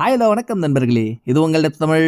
hi hello வணக்கம் நண்பர்களே இது உங்களோட தமிழ்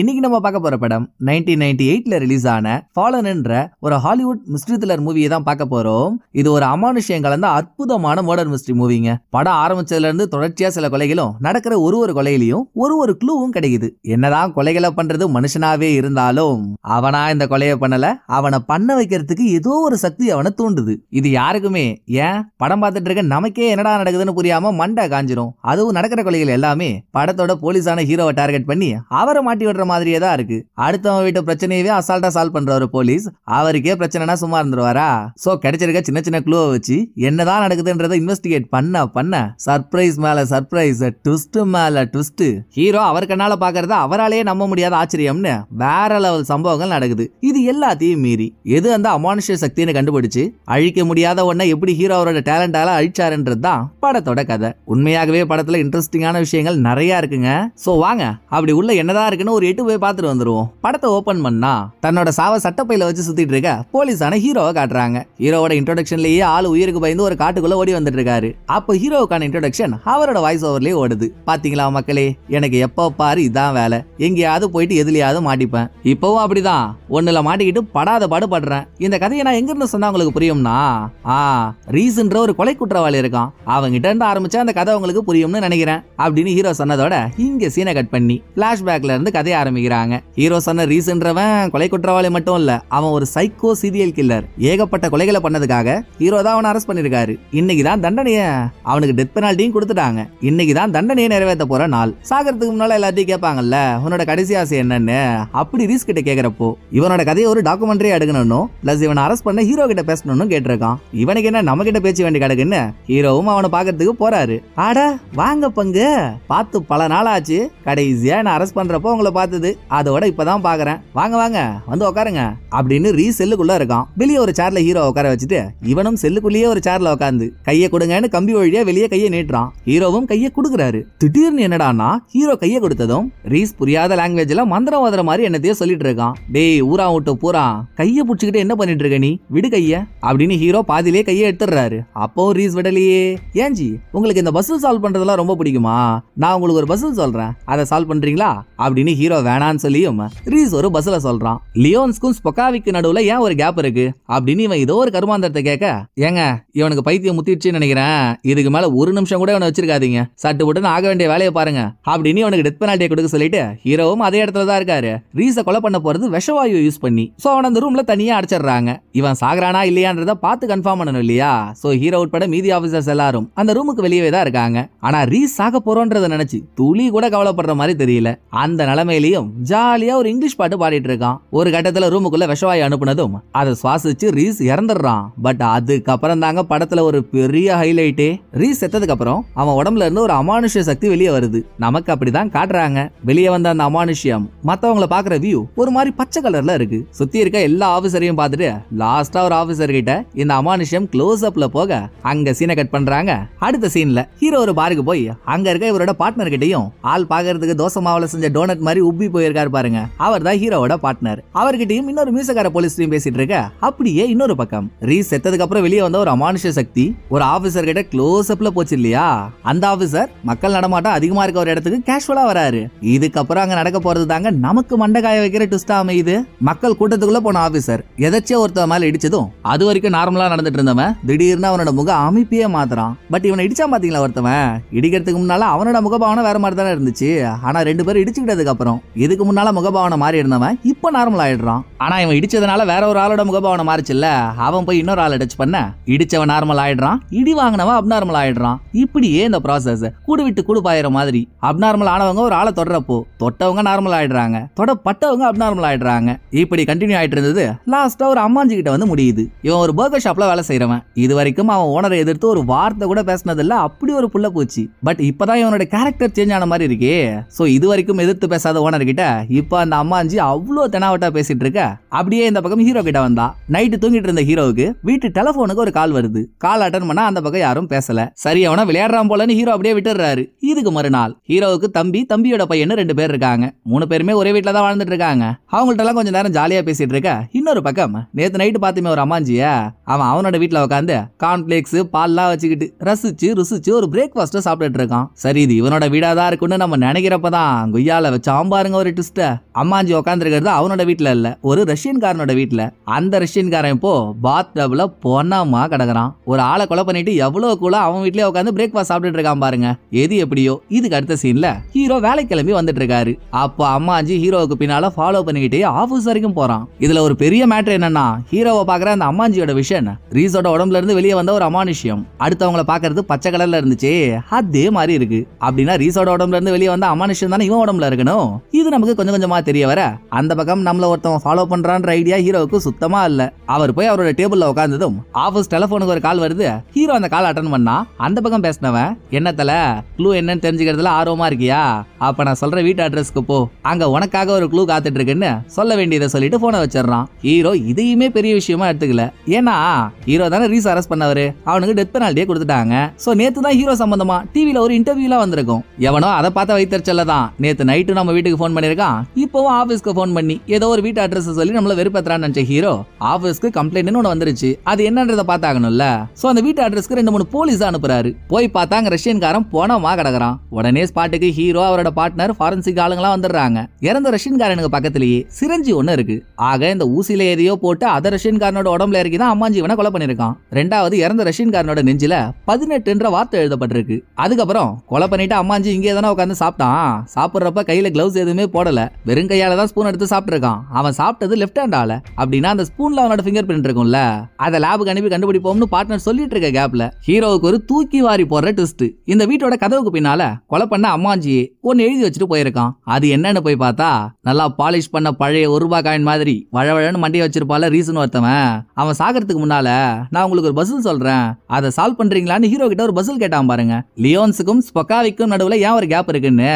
இன்னைக்கு நம்ம பார்க்க போற படம் நைன்டீன் நைன்டி எயிட்ல ரிலீஸ் ஆன ஃபாலன் என்ற ஒரு ஹாலிவுட் மிஸ்ட்ரி த்ரில்லர் மூவியை தான் பார்க்க போறோம் இது ஒரு அமானுஷியம் கலந்த அற்புதமான மோடர் மிஸ்ட்ரி மூவிங்க படம் ஆரம்பிச்சதுல இருந்து தொடர்ச்சியா சில கொலைகளும் நடக்கிற ஒரு ஒரு கொலையிலையும் ஒரு ஒரு க்ளூவும் கிடைக்குது என்னதான் கொலைகளை பண்றது மனுஷனாவே இருந்தாலும் அவனா இந்த கொலையை பண்ணல அவனை பண்ண வைக்கிறதுக்கு ஏதோ ஒரு சக்தி அவனை தூண்டுது இது யாருக்குமே ஏன் படம் பார்த்துட்டு இருக்க நமக்கே என்னடா நடக்குதுன்னு புரியாம மண்டை காஞ்சிரும் அதுவும் நடக்கிற கொலைகள் எல்லாமே படத்தோட போலீஸான ஹீரோவை டார்கெட் பண்ணி அவரை மாட்டி விடுற மாதிரியே தான் இருக்கு அடுத்தவங்க வீட்டு பிரச்சனையவே அசால்ட்டா சால்வ் பண்ற ஒரு போலீஸ் அவருக்கே பிரச்சனைனா சும்மா இருந்துருவாரா சோ கிடைச்சிருக்க சின்ன சின்ன க்ளூவை வச்சு என்னதான் நடக்குதுன்றதை இன்வெஸ்டிகேட் பண்ண பண்ண சர்ப்ரைஸ் மேல சர்ப்ரைஸ் ட்விஸ்ட் மேல ட்விஸ்ட் ஹீரோ அவர் கண்ணால பாக்குறத அவராலேயே நம்ப முடியாத ஆச்சரியம்னு வேற லெவல் சம்பவங்கள் நடக்குது இது எல்லாத்தையும் மீறி எது அந்த அமானுஷ சக்தின்னு கண்டுபிடிச்சு அழிக்க முடியாத ஒன்ன எப்படி ஹீரோ அவரோட டேலண்டால அழிச்சாருன்றது தான் படத்தோட கதை உண்மையாகவே படத்துல இன்ட்ரெஸ்டிங்கான விஷயங்கள் நிறைய செம்மையா இருக்குங்க சோ வாங்க அப்படி உள்ள என்னதான் இருக்குன்னு ஒரு எட்டு போய் பாத்துட்டு வந்துருவோம் படத்தை ஓபன் பண்ணா தன்னோட சாவ சட்டப்பையில வச்சு சுத்திட்டு இருக்க போலீஸான ஹீரோவை காட்டுறாங்க ஹீரோவோட இன்ட்ரோடக்ஷன்லயே ஆள் உயிருக்கு பயந்து ஒரு காட்டுக்குள்ள ஓடி வந்துட்டு இருக்காரு அப்போ ஹீரோவுக்கான இன்ட்ரோடக்ஷன் அவரோட வாய்ஸ் ஓவர்லயே ஓடுது பாத்தீங்களா மக்களே எனக்கு எப்போ பாரு இதான் வேலை எங்கேயாவது போயிட்டு எதுலயாவது மாட்டிப்பேன் இப்பவும் அப்படிதான் ஒண்ணுல மாட்டிக்கிட்டு படாத பாடுபடுறேன் இந்த கதையை நான் இருந்து சொன்னா உங்களுக்கு புரியும்னா ஆ ரீசன்ற ஒரு கொலை குற்றவாளி இருக்கான் கிட்ட இருந்து ஆரம்பிச்சா அந்த கதை உங்களுக்கு புரியும்னு நினைக்கிறேன் அப்படின்னு ஹீரோ சொன்னதோட அதோட இங்க சீனை கட் பண்ணி பிளாஷ்பேக்ல இருந்து கதையை ஆரம்பிக்கிறாங்க ஹீரோ சொன்ன ரீசன்றவன் கொலை குற்றவாளி மட்டும் இல்ல அவன் ஒரு சைக்கோ சீரியல் கில்லர் ஏகப்பட்ட கொலைகளை பண்ணதுக்காக ஹீரோ தான் அவனை அரெஸ்ட் பண்ணிருக்காரு இன்னைக்கு தான் தண்டனைய அவனுக்கு டெத் பெனால்டியும் கொடுத்துட்டாங்க இன்னைக்கு தான் தண்டனையை நிறைவேற்ற போற நாள் சாகிறதுக்கு முன்னால எல்லாத்தையும் கேட்பாங்கல்ல உன்னோட கடைசி ஆசை என்னன்னு அப்படி ரீஸ் கிட்ட கேக்குறப்போ இவனோட கதையை ஒரு டாக்குமெண்ட்ரி எடுக்கணும்னு பிளஸ் இவனை அரெஸ்ட் பண்ண ஹீரோ கிட்ட பேசணும்னு கேட்டிருக்கான் இவனுக்கு என்ன நம்ம கிட்ட பேச்சு வேண்டி கிடக்குன்னு ஹீரோவும் அவனை பாக்கிறதுக்கு போறாரு ஆட வாங்க பங்கு பார்த்து பல நாள் ஆச்சு கடைசியாக என்னை அரெஸ்ட் பண்ணுறப்போ உங்களை பார்த்தது அதோட இப்போ தான் பார்க்குறேன் வாங்க வாங்க வந்து உட்காருங்க அப்படின்னு ரீ செல்லுக்குள்ளே இருக்கான் வெளியே ஒரு சேரில் ஹீரோ உட்கார வச்சுட்டு இவனும் செல்லுக்குள்ளேயே ஒரு சேரில் உட்காந்து கையை கொடுங்கன்னு கம்பி வழியாக வெளியே கையை நீட்டுறான் ஹீரோவும் கையை கொடுக்குறாரு திடீர்னு என்னடான்னா ஹீரோ கையை கொடுத்ததும் ரீஸ் புரியாத லாங்குவேஜில் மந்திரம் ஓதுற மாதிரி என்னத்தையே சொல்லிட்டு இருக்கான் டேய் ஊரா விட்டு பூரா கையை பிடிச்சிக்கிட்டு என்ன பண்ணிட்டு இருக்க நீ விடு கையை அப்படின்னு ஹீரோ பாதிலே கையை எடுத்துடுறாரு அப்போ ரீஸ் விடலையே ஜி உங்களுக்கு இந்த பஸ்ஸில் சால்வ் பண்ணுறதெல்லாம் ரொம்ப பிடிக்குமா நான் உங்களுக்கு ஒரு பசில் சொல்றேன் அதை சால்வ் பண்றீங்களா அப்படின்னு ஹீரோ வேணான்னு சொல்லியும் ரீஸ் ஒரு பசில சொல்றான் லியோன்ஸ்க்கும் ஸ்பொக்காவிக்கு நடுவுல ஏன் ஒரு கேப் இருக்கு அப்படின்னு இவன் ஏதோ ஒரு கருமாந்தரத்தை கேட்க ஏங்க இவனுக்கு பைத்தியம் முத்திடுச்சுன்னு நினைக்கிறேன் இதுக்கு மேல ஒரு நிமிஷம் கூட இவனை வச்சிருக்காதீங்க சட்டு போட்டு ஆக வேண்டிய வேலையை பாருங்க அப்படின்னு இவனுக்கு டெத் பெனால்ட்டியை கொடுக்க சொல்லிட்டு ஹீரோவும் அதே இடத்துல தான் இருக்காரு ரீஸை கொலை பண்ண போறது விஷவாயு யூஸ் பண்ணி ஸோ அவன் அந்த ரூம்ல தனியா அடைச்சிடுறாங்க இவன் சாகரானா இல்லையான்றத பார்த்து கன்ஃபார்ம் பண்ணணும் இல்லையா ஸோ ஹீரோ உட்பட மீதி ஆஃபீஸர்ஸ் எல்லாரும் அந்த ரூமுக்கு வெளியவே தான் இருக்காங்க ஆனா ரீஸ் சாக போறோன்றதை நினைச்சு துளி கூட கவலைப்படுற மாதிரி தெரியல அந்த நிலைமையிலையும் ஜாலியாக ஒரு இங்கிலீஷ் பாட்டு பாடிட்டு இருக்கான் ஒரு கட்டத்துல ரூமுக்குள்ள விஷவாய் அனுப்புனதும் அதை சுவாசிச்சு ரீஸ் இறந்துடுறான் பட் அதுக்கப்புறம் தாங்க படத்துல ஒரு பெரிய ஹைலைட்டே ரீஸ் செத்ததுக்கு அப்புறம் அவன் உடம்புல இருந்து ஒரு அமானுஷ்ய சக்தி வெளியே வருது நமக்கு அப்படிதான் காட்டுறாங்க வெளியே வந்த அந்த அமானுஷ்யம் மத்தவங்களை பாக்குற வியூ ஒரு மாதிரி பச்சை கலர்ல இருக்கு சுத்தி இருக்க எல்லா ஆஃபீஸரையும் பார்த்துட்டு லாஸ்டா ஒரு ஆபிசர் கிட்ட இந்த அமானுஷ்யம் க்ளோஸ் அப்ல போக அங்க சீனை கட் பண்றாங்க அடுத்த சீன்ல ஹீரோ ஒரு பாருக்கு போய் அங்க இருக்க இவரோட பார்ட்னர் கிட்ட ரெடியும் ஆள் பாக்குறதுக்கு தோசை மாவுல செஞ்ச டோனட் மாதிரி உப்பி போயிருக்காரு பாருங்க அவர் தான் ஹீரோவோட பார்ட்னர் அவர்கிட்டயும் இன்னொரு மியூசிக்கார போலீஸ்லயும் பேசிட்டு இருக்க அப்படியே இன்னொரு பக்கம் ரீஸ் செத்ததுக்கு அப்புறம் வெளியே வந்த ஒரு அமானுஷ சக்தி ஒரு ஆபீசர் கிட்ட க்ளோஸ் அப்ல போச்சு இல்லையா அந்த ஆபீசர் மக்கள் நடமாட்டம் அதிகமா இருக்க ஒரு இடத்துக்கு கேஷுவலா வராரு இதுக்கப்புறம் அங்க நடக்க போறது தாங்க நமக்கு மண்டகாய வைக்கிற ட்விஸ்டா அமையுது மக்கள் கூட்டத்துக்குள்ள போன ஆபீசர் எதாச்சும் ஒருத்தர் மேல இடிச்சதும் அது வரைக்கும் நார்மலா நடந்துட்டு இருந்தவன் திடீர்னு அவனோட முக அமைப்பையே மாத்திரம் பட் இவனை இடிச்சா பாத்தீங்களா ஒருத்தவன் இடிக்கிறதுக்கு முன்னால அவனோட முகபாவன முகபாவனைலாம் வேற மாதிரி தானே இருந்துச்சு ஆனா ரெண்டு பேரும் இடிச்சுக்கிட்டதுக்கு அப்புறம் இதுக்கு முன்னால முகபாவனை மாறி இருந்தவன் இப்போ நார்மல் ஆயிடுறான் ஆனா இவன் இடிச்சதுனால வேற ஒரு ஆளோட முகபாவனை மாறிச்சுல்ல அவன் போய் இன்னொரு ஆள் அடிச்சு பண்ண இடிச்சவன் நார்மல் ஆயிடுறான் இடி வாங்கினவன் அப்நார்மல் ஆயிடுறான் இப்படியே இந்த ப்ராசஸ் கூடு விட்டு கூடு பாயிற மாதிரி அப்நார்மல் ஆனவங்க ஒரு ஆளை தொடரப்போ தொட்டவங்க நார்மல் ஆயிடுறாங்க தொடப்பட்டவங்க அப்நார்மல் ஆயிடுறாங்க இப்படி கண்டினியூ ஆயிட்டு இருந்தது லாஸ்டா ஒரு அம்மாஞ்சு கிட்ட வந்து முடியுது இவன் ஒரு பர்கர் ஷாப்ல வேலை செய்யறவன் இது வரைக்கும் அவன் ஓனரை எதிர்த்து ஒரு வார்த்தை கூட பேசினதில்ல அப்படி ஒரு புள்ள போச்சு பட் இப்பதான் இவனோட கேரக்டர் சேஞ்ச் ஆன மாதிரி இருக்கே ஸோ இது வரைக்கும் எதிர்த்து பேசாத ஓனர் கிட்ட இப்போ அந்த அம்மாஞ்சி அவ்வளோ தெனாவட்டா பேசிட்டு இருக்க அப்படியே இந்த பக்கம் ஹீரோ கிட்ட வந்தா நைட்டு தூங்கிட்டு இருந்த ஹீரோவுக்கு வீட்டு டெலஃபோனுக்கு ஒரு கால் வருது கால் அட்டன் பண்ணா அந்த பக்கம் யாரும் பேசல சரி அவனா விளையாடுறான் போலன்னு ஹீரோ அப்படியே விட்டுறாரு இதுக்கு மறுநாள் ஹீரோவுக்கு தம்பி தம்பியோட பையன் ரெண்டு பேர் இருக்காங்க மூணு பேருமே ஒரே வீட்டில் தான் வாழ்ந்துட்டு இருக்காங்க அவங்கள்ட்டலாம் கொஞ்சம் நேரம் ஜாலியாக பேசிட்டு இருக்க இன்னொரு பக்கம் நேற்று நைட்டு பார்த்துமே ஒரு அம்மாஞ்சிய அவன் அவனோட வீட்டில் உட்காந்து கான்ஃபிளேக்ஸ் பால்லாம் வச்சுக்கிட்டு ரசிச்சு ருசிச்சு ஒரு பிரேக்ஃபாஸ்ட்டை சாப்பிட்டுட்டு இருக்கான் சரி இது இவனோட வீடு வீடாக தான் இருக்குன்னு நம்ம நினைக்கிறப்ப தான் குய்யால வச்சான் பாருங்க ஒரு ட்விஸ்ட்டை அம்மாஞ்சி உட்காந்துருக்கிறது அவனோட வீட்டில் இல்லை ஒரு ரஷ்யன்காரனோட வீட்டில் அந்த ரஷ்யன்காரன் இப்போ பாத் டபுல பொண்ணாமா கிடக்குறான் ஒரு ஆளை கொலை பண்ணிட்டு எவ்வளோ கூட அவன் வீட்லேயே உட்காந்து பிரேக்ஃபாஸ்ட் சாப்பிட்டுட்டு இருக்கான் பாருங்க எது எப்படியோ இதுக்கு அடுத்த சீன்ல ஹீரோ வேலை கிளம்பி வந்துட்டு இருக்காரு அப்போ அம்மாஞ்சி ஹீரோவுக்கு பின்னால ஃபாலோ பண்ணிக்கிட்டே ஆஃபீஸ் வரைக்கும் போறான் இதுல ஒரு பெரிய மேட்ரு என்னன்னா ஹீரோவை பாக்குற அந்த அம்மாஞ்சியோட விஷன் ரீசோட உடம்புல இருந்து வெளியே வந்த ஒரு அமானுஷ்யம் அடுத்தவங்களை பாக்குறது பச்சை கலர்ல இருந்துச்சு அதே மாதிரி இருக்கு அப்படின்னா ரீஸ் ஹீரோட உடம்புல இருந்து வெளியே வந்த அமானுஷம் தானே இவன் உடம்புல இருக்கணும் இது நமக்கு கொஞ்சம் கொஞ்சமா தெரிய வர அந்த பக்கம் நம்மள ஒருத்தவன் ஃபாலோ பண்றான்ற ஐடியா ஹீரோவுக்கு சுத்தமா இல்ல அவர் போய் அவரோட டேபிள்ல உட்காந்ததும் ஆபீஸ் டெலிபோனுக்கு ஒரு கால் வருது ஹீரோ அந்த கால் அட்டன் பண்ணா அந்த பக்கம் பேசினவன் என்னத்தல க்ளூ என்னன்னு தெரிஞ்சுக்கிறதுல ஆர்வமா இருக்கியா அப்ப நான் சொல்ற வீட்டு அட்ரஸ்க்கு போ அங்க உனக்காக ஒரு க்ளூ காத்துட்டு இருக்குன்னு சொல்ல வேண்டியதை சொல்லிட்டு போனை வச்சிடறான் ஹீரோ இதையுமே பெரிய விஷயமா எடுத்துக்கல ஏன்னா ஹீரோ தானே ரீஸ் அரெஸ்ட் பண்ணவரு அவனுக்கு டெத் பெனால்டியே கொடுத்துட்டாங்க சோ நேத்து தான் ஹீரோ சம்பந்தமா டிவில ஒரு இன்டர்வியூலாம் வந்திருக்கும் எவனோ அதை பார்த்த வைத்தறிச்சல தான் நேற்று நைட்டு நம்ம வீட்டுக்கு ஃபோன் பண்ணியிருக்கான் இப்போவும் ஆஃபீஸ்க்கு ஃபோன் பண்ணி ஏதோ ஒரு வீட்டு அட்ரஸ் சொல்லி நம்மள வெறுப்பத்துறான்னு நினச்ச ஹீரோ ஆஃபீஸ்க்கு கம்ப்ளைண்ட்னு ஒன்று வந்துருச்சு அது என்னன்றதை பார்த்தாகணும்ல ஸோ அந்த வீட்டு அட்ரஸ்க்கு ரெண்டு மூணு போலீஸ் அனுப்புறாரு போய் பார்த்தா அங்கே ரஷ்யன்காரன் போனமா கிடக்குறான் உடனே ஸ்பாட்டுக்கு ஹீரோ அவரோட பார்ட்னர் ஃபாரன்சிக் ஆளுங்களாம் வந்துடுறாங்க இறந்த ரஷ்யன்காரனுக்கு பக்கத்திலேயே சிரஞ்சி ஒன்று இருக்கு ஆக இந்த ஊசியில எதையோ போட்டு அதை ரஷ்யன்காரனோட உடம்புல இறக்கி தான் அம்மாஞ்சிவனை கொலை பண்ணியிருக்கான் ரெண்டாவது இறந்த ரஷ்யன்காரனோட நெஞ்சில பதினெட்டுன்ற வார்த்தை எழுதப்பட்டிருக்கு அதுக்கப்புறம் கொலை பண்ணிட்டு அம்மாஞ்சி இங்கே தானே உட்காந்து சாப்பிட்டான் சாப்பிட்றப்ப கையில் க்ளவுஸ் எதுவுமே போடல வெறும் கையால் தான் ஸ்பூன் எடுத்து சாப்பிட்டுருக்கான் அவன் சாப்பிட்டது லெஃப்ட் ஹேண்டால அப்படின்னா அந்த ஸ்பூனில் அவனோட ஃபிங்கர் பிரிண்ட் இருக்கும்ல அதை லேபுக்கு அனுப்பி கண்டுபிடிப்போம்னு பார்ட்னர் சொல்லிட்டு இருக்க கேப்பில் ஹீரோவுக்கு ஒரு தூக்கி வாரி போடுற ட்விஸ்ட் இந்த வீட்டோட கதவுக்கு பின்னால கொலை பண்ண அம்மாஞ்சி ஒன்று எழுதி வச்சுட்டு போயிருக்கான் அது என்னன்னு போய் பார்த்தா நல்லா பாலிஷ் பண்ண பழைய ஒரு ரூபாய் காயின் மாதிரி வழவழன்னு மண்டியை வச்சிருப்பால ரீசன் ஒருத்தவன் அவன் சாகிறதுக்கு முன்னால நான் உங்களுக்கு ஒரு பசில் சொல்றேன் அதை சால்வ் பண்றீங்களான்னு ஹீரோ கிட்ட ஒரு பசில் கேட்டான் பாருங்க லியோன்ஸுக்கும் ஸ்பொக்காவிக்கும் நடுவில் ஏன் ஒரு கேப் இருக்குன்னு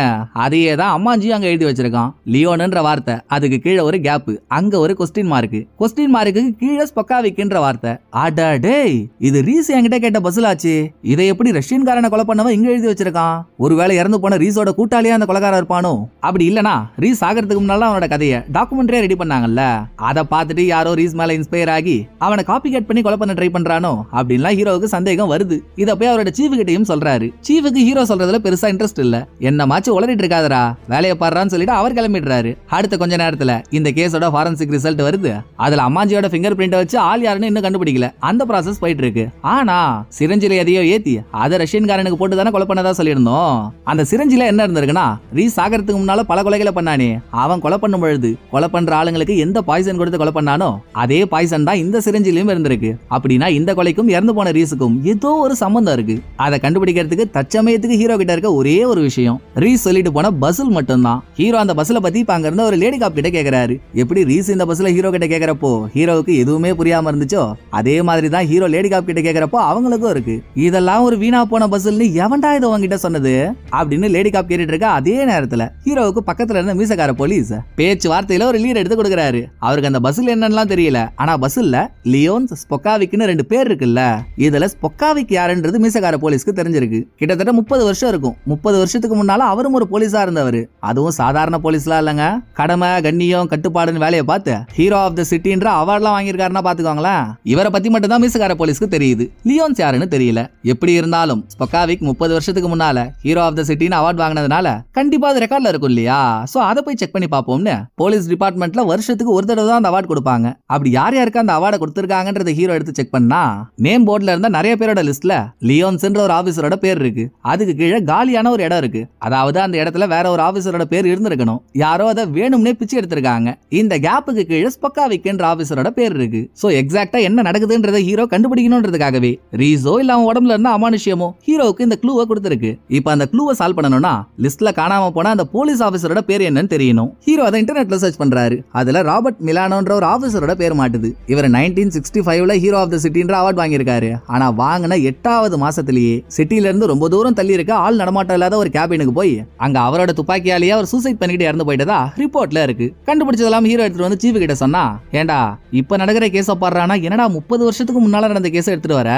அதையே தான் அம்மாஞ்சியும் அங்கே எழுதி வச்சிருக்கான் லியோனுன்ற வார்த்தை அதுக்கு கீழே ஒரு கேப் அங்க ஒரு கொஸ்டின் மார்க் கொஸ்டின் மார்க்கு கீழே ஸ்பொக்காவிக்குன்ற வார்த்தை அட டேய் இது ரீஸ் என்கிட்ட கேட்ட பஸ்ல ஆச்சு இதை எப்படி ரஷ்யன்காரனை கொலை பண்ணவன் இங்க எழுதி வச்சிருக்கான் ஒருவேளை இறந்து போன ரீஸோட கூட்டாளியா அந்த கொலகாரம் இருப்பானோ அப்படி இல்லனா ரீஸ் ஆகிறதுக்கு முன்னால அவனோட கதையை டாக்குமெண்ட்ரியா ரெடி பண்ணாங்கல்ல அதை பார்த்துட்டு யாரோ ரீஸ் மேல இன்ஸ்பயர் ஆகி அவனை காப்பி கட் பண்ணி கொலை பண்ண ட்ரை பண்றானோ அப்படின்லாம் ஹீரோவுக்கு சந்தேகம் வருது இதை போய் அவரோட சீஃப் கிட்டையும் சொல்றாரு சீஃபுக்கு ஹீரோ சொல்றதுல பெருசா இன்ட்ரெஸ்ட் இன்ட்ரெஸ்ட் இல்ல என்னமாச்சு உளறிட்டு இருக்காதரா வேலையை பாடுறான்னு சொல்லிட்டு அவர் கிளம்பிடுறாரு அடுத்த கொஞ்ச நேரத்துல இந்த கேஸோட ஃபாரன்சிக் ரிசல்ட் வருது அதுல அம்மாஜியோட ஃபிங்கர் பிரிண்ட் வச்சு ஆள் யாருன்னு இன்னும் கண்டுபிடிக்கல அந்த ப்ராசஸ் போயிட்டு இருக்கு ஆனா சிரஞ்சில எதையோ ஏத்தி அதை ரஷ்யன்காரனுக்கு போட்டு தானே கொலை பண்ணதா சொல்லியிருந்தோம் அந்த சிரஞ்சில என்ன இருந்திருக்குன்னா ரீஸ் ஆகிறதுக்கு முன்னால பல கொலைகளை பண்ணானே அவன் கொலை பண்ணும் பொழுது கொலை பண்ற ஆளுங்களுக்கு எந்த பாய்சன் கொடுத்து கொலை பண்ணானோ அதே பாய்சன் தான் இந்த சிரஞ்சிலையும் இருந்திருக்கு அப்படின்னா இந்த கொலைக்கும் இறந்து போன ரீஸுக்கும் ஏதோ ஒரு சம்பந்தம் இருக்கு அதை கண்டுபிடிக்கிறதுக்கு தச்சமயத்துக்கு ஹீரோ கிட்ட இருக்க ஒரே ஒரே ஒரு விஷயம் ரீஸ் சொல்லிட்டு போன மட்டும் மட்டும்தான் ஹீரோ அந்த பஸ்ல பத்தி இப்ப அங்கிருந்த ஒரு லேடி காப் கிட்ட கேக்குறாரு எப்படி ரீஸ் இந்த பஸ்ல ஹீரோ கிட்ட கேக்குறப்போ ஹீரோவுக்கு எதுவுமே புரியாம இருந்துச்சோ அதே மாதிரி தான் ஹீரோ லேடி காப் கிட்ட கேக்குறப்போ அவங்களுக்கும் இருக்கு இதெல்லாம் ஒரு வீணா போன பஸ்ல்னு எவன்டா இது உங்ககிட்ட சொன்னது அப்படின்னு லேடி காப் கேட்டுட்டு இருக்க அதே நேரத்துல ஹீரோவுக்கு பக்கத்துல இருந்த மீசக்கார போலீஸ் பேச்சு வார்த்தையில ஒரு லீட் எடுத்து கொடுக்குறாரு அவருக்கு அந்த பஸ்ல என்னன்னா தெரியல ஆனா பஸ்ல லியோன்ஸ் ஸ்பொக்காவிக்னு ரெண்டு பேர் இருக்குல்ல இதுல ஸ்பொக்காவிக் யாருன்றது மீசக்கார போலீஸ்க்கு தெரிஞ்சிருக்கு கிட்டத்தட்ட முப்பது வருஷம் இருக்கும் முப்பது வருஷத்துக்கு முன்னால அவரும் ஒரு போலீஸா இருந்தவர் அதுவும் சாதாரண போலீஸ்லாம் இல்லைங்க கடமை கண்ணியம் கட்டுப்பாடுன்னு வேலையை பார்த்து ஹீரோ ஆஃப் த சிட்டின்ற அவார்ட்லாம் வாங்கியிருக்காருன்னா பாத்துக்கோங்களேன் இவரை பத்தி மட்டும் தான் மீசுக்கார போலீஸ்க்கு தெரியுது லியோன்ஸ் யாருன்னு தெரியல எப்படி இருந்தாலும் ஸ்பொக்காவிக் முப்பது வருஷத்துக்கு முன்னால ஹீரோ ஆஃப் த சிட்டின்னு அவார்ட் வாங்கினதுனால கண்டிப்பா அது ரெக்கார்ட்ல இருக்கும் இல்லையா சோ அதை போய் செக் பண்ணி பார்ப்போம்னு போலீஸ் டிபார்ட்மெண்ட்ல வருஷத்துக்கு ஒரு தடவை தான் அந்த அவார்டு கொடுப்பாங்க அப்படி யார் யாருக்கு அந்த அவார்டை கொடுத்துருக்காங்கன்றத ஹீரோ எடுத்து செக் பண்ணா நேம் போர்ட்ல இருந்த நிறைய பேரோட லிஸ்ட்ல லியோன்ஸ் ஒரு ஆபீசரோட பேர் இருக்கு அதுக்கு கீழே காலியான ஒரு ஒரு இடம் இருக்கு அதாவது அந்த இடத்துல வேற ஒரு ஆஃபீஸரோட பேர் இருந்திருக்கணும் யாரோ அதை வேணும்னே பிச்சு எடுத்திருக்காங்க இந்த கேப்புக்கு கீழே ஸ்பொக்காவிக்ன்ற ஆஃபீஸரோட பேர் இருக்கு சோ எக்ஸாக்டா என்ன நடக்குதுன்றத ஹீரோ கண்டுபிடிக்கணும்ன்றதுக்காகவே ரீசோ இல்ல அவன் உடம்புல இருந்தா அமானுஷியமோ ஹீரோவுக்கு இந்த க்ளூவை கொடுத்துருக்கு இப்போ அந்த க்ளூவை சால்வ் பண்ணணும்னா லிஸ்ட்ல காணாம போனா அந்த போலீஸ் ஆஃபீஸரோட பேர் என்னன்னு தெரியணும் ஹீரோ அதை இன்டர்நெட்ல சர்ச் பண்றாரு அதுல ராபர்ட் மிலானோன்ற ஒரு ஆஃபீஸரோட பேர் மாட்டுது இவர் நைன்டீன் சிக்ஸ்டி ஃபைவ்ல ஹீரோ ஆஃப் த சிட்டின்ற அவார்ட் வாங்கியிருக்காரு ஆனா வாங்கின எட்டாவது மாசத்திலேயே சிட்டில இருந்து ரொம்ப தூரம் தள்ளி இருக்க ஆள் நடமாட்டம் இல்லாத ஒரு கேபினுக்கு போய் அங்க அவரோட துப்பாக்கியாலேயே அவர் சூசைட் பண்ணிக்கிட்டு இறந்து போயிட்டதா ரிப்போர்ட்ல இருக்கு கண்டுபிடிச்சதெல்லாம் ஹீரோ எடுத்துட்டு வந்து சீஃப் கிட்ட சொன்னா ஏண்டா இப்ப நடக்கிற கேச பாடுறானா என்னடா முப்பது வருஷத்துக்கு முன்னால நடந்த கேஸை எடுத்துட்டு வர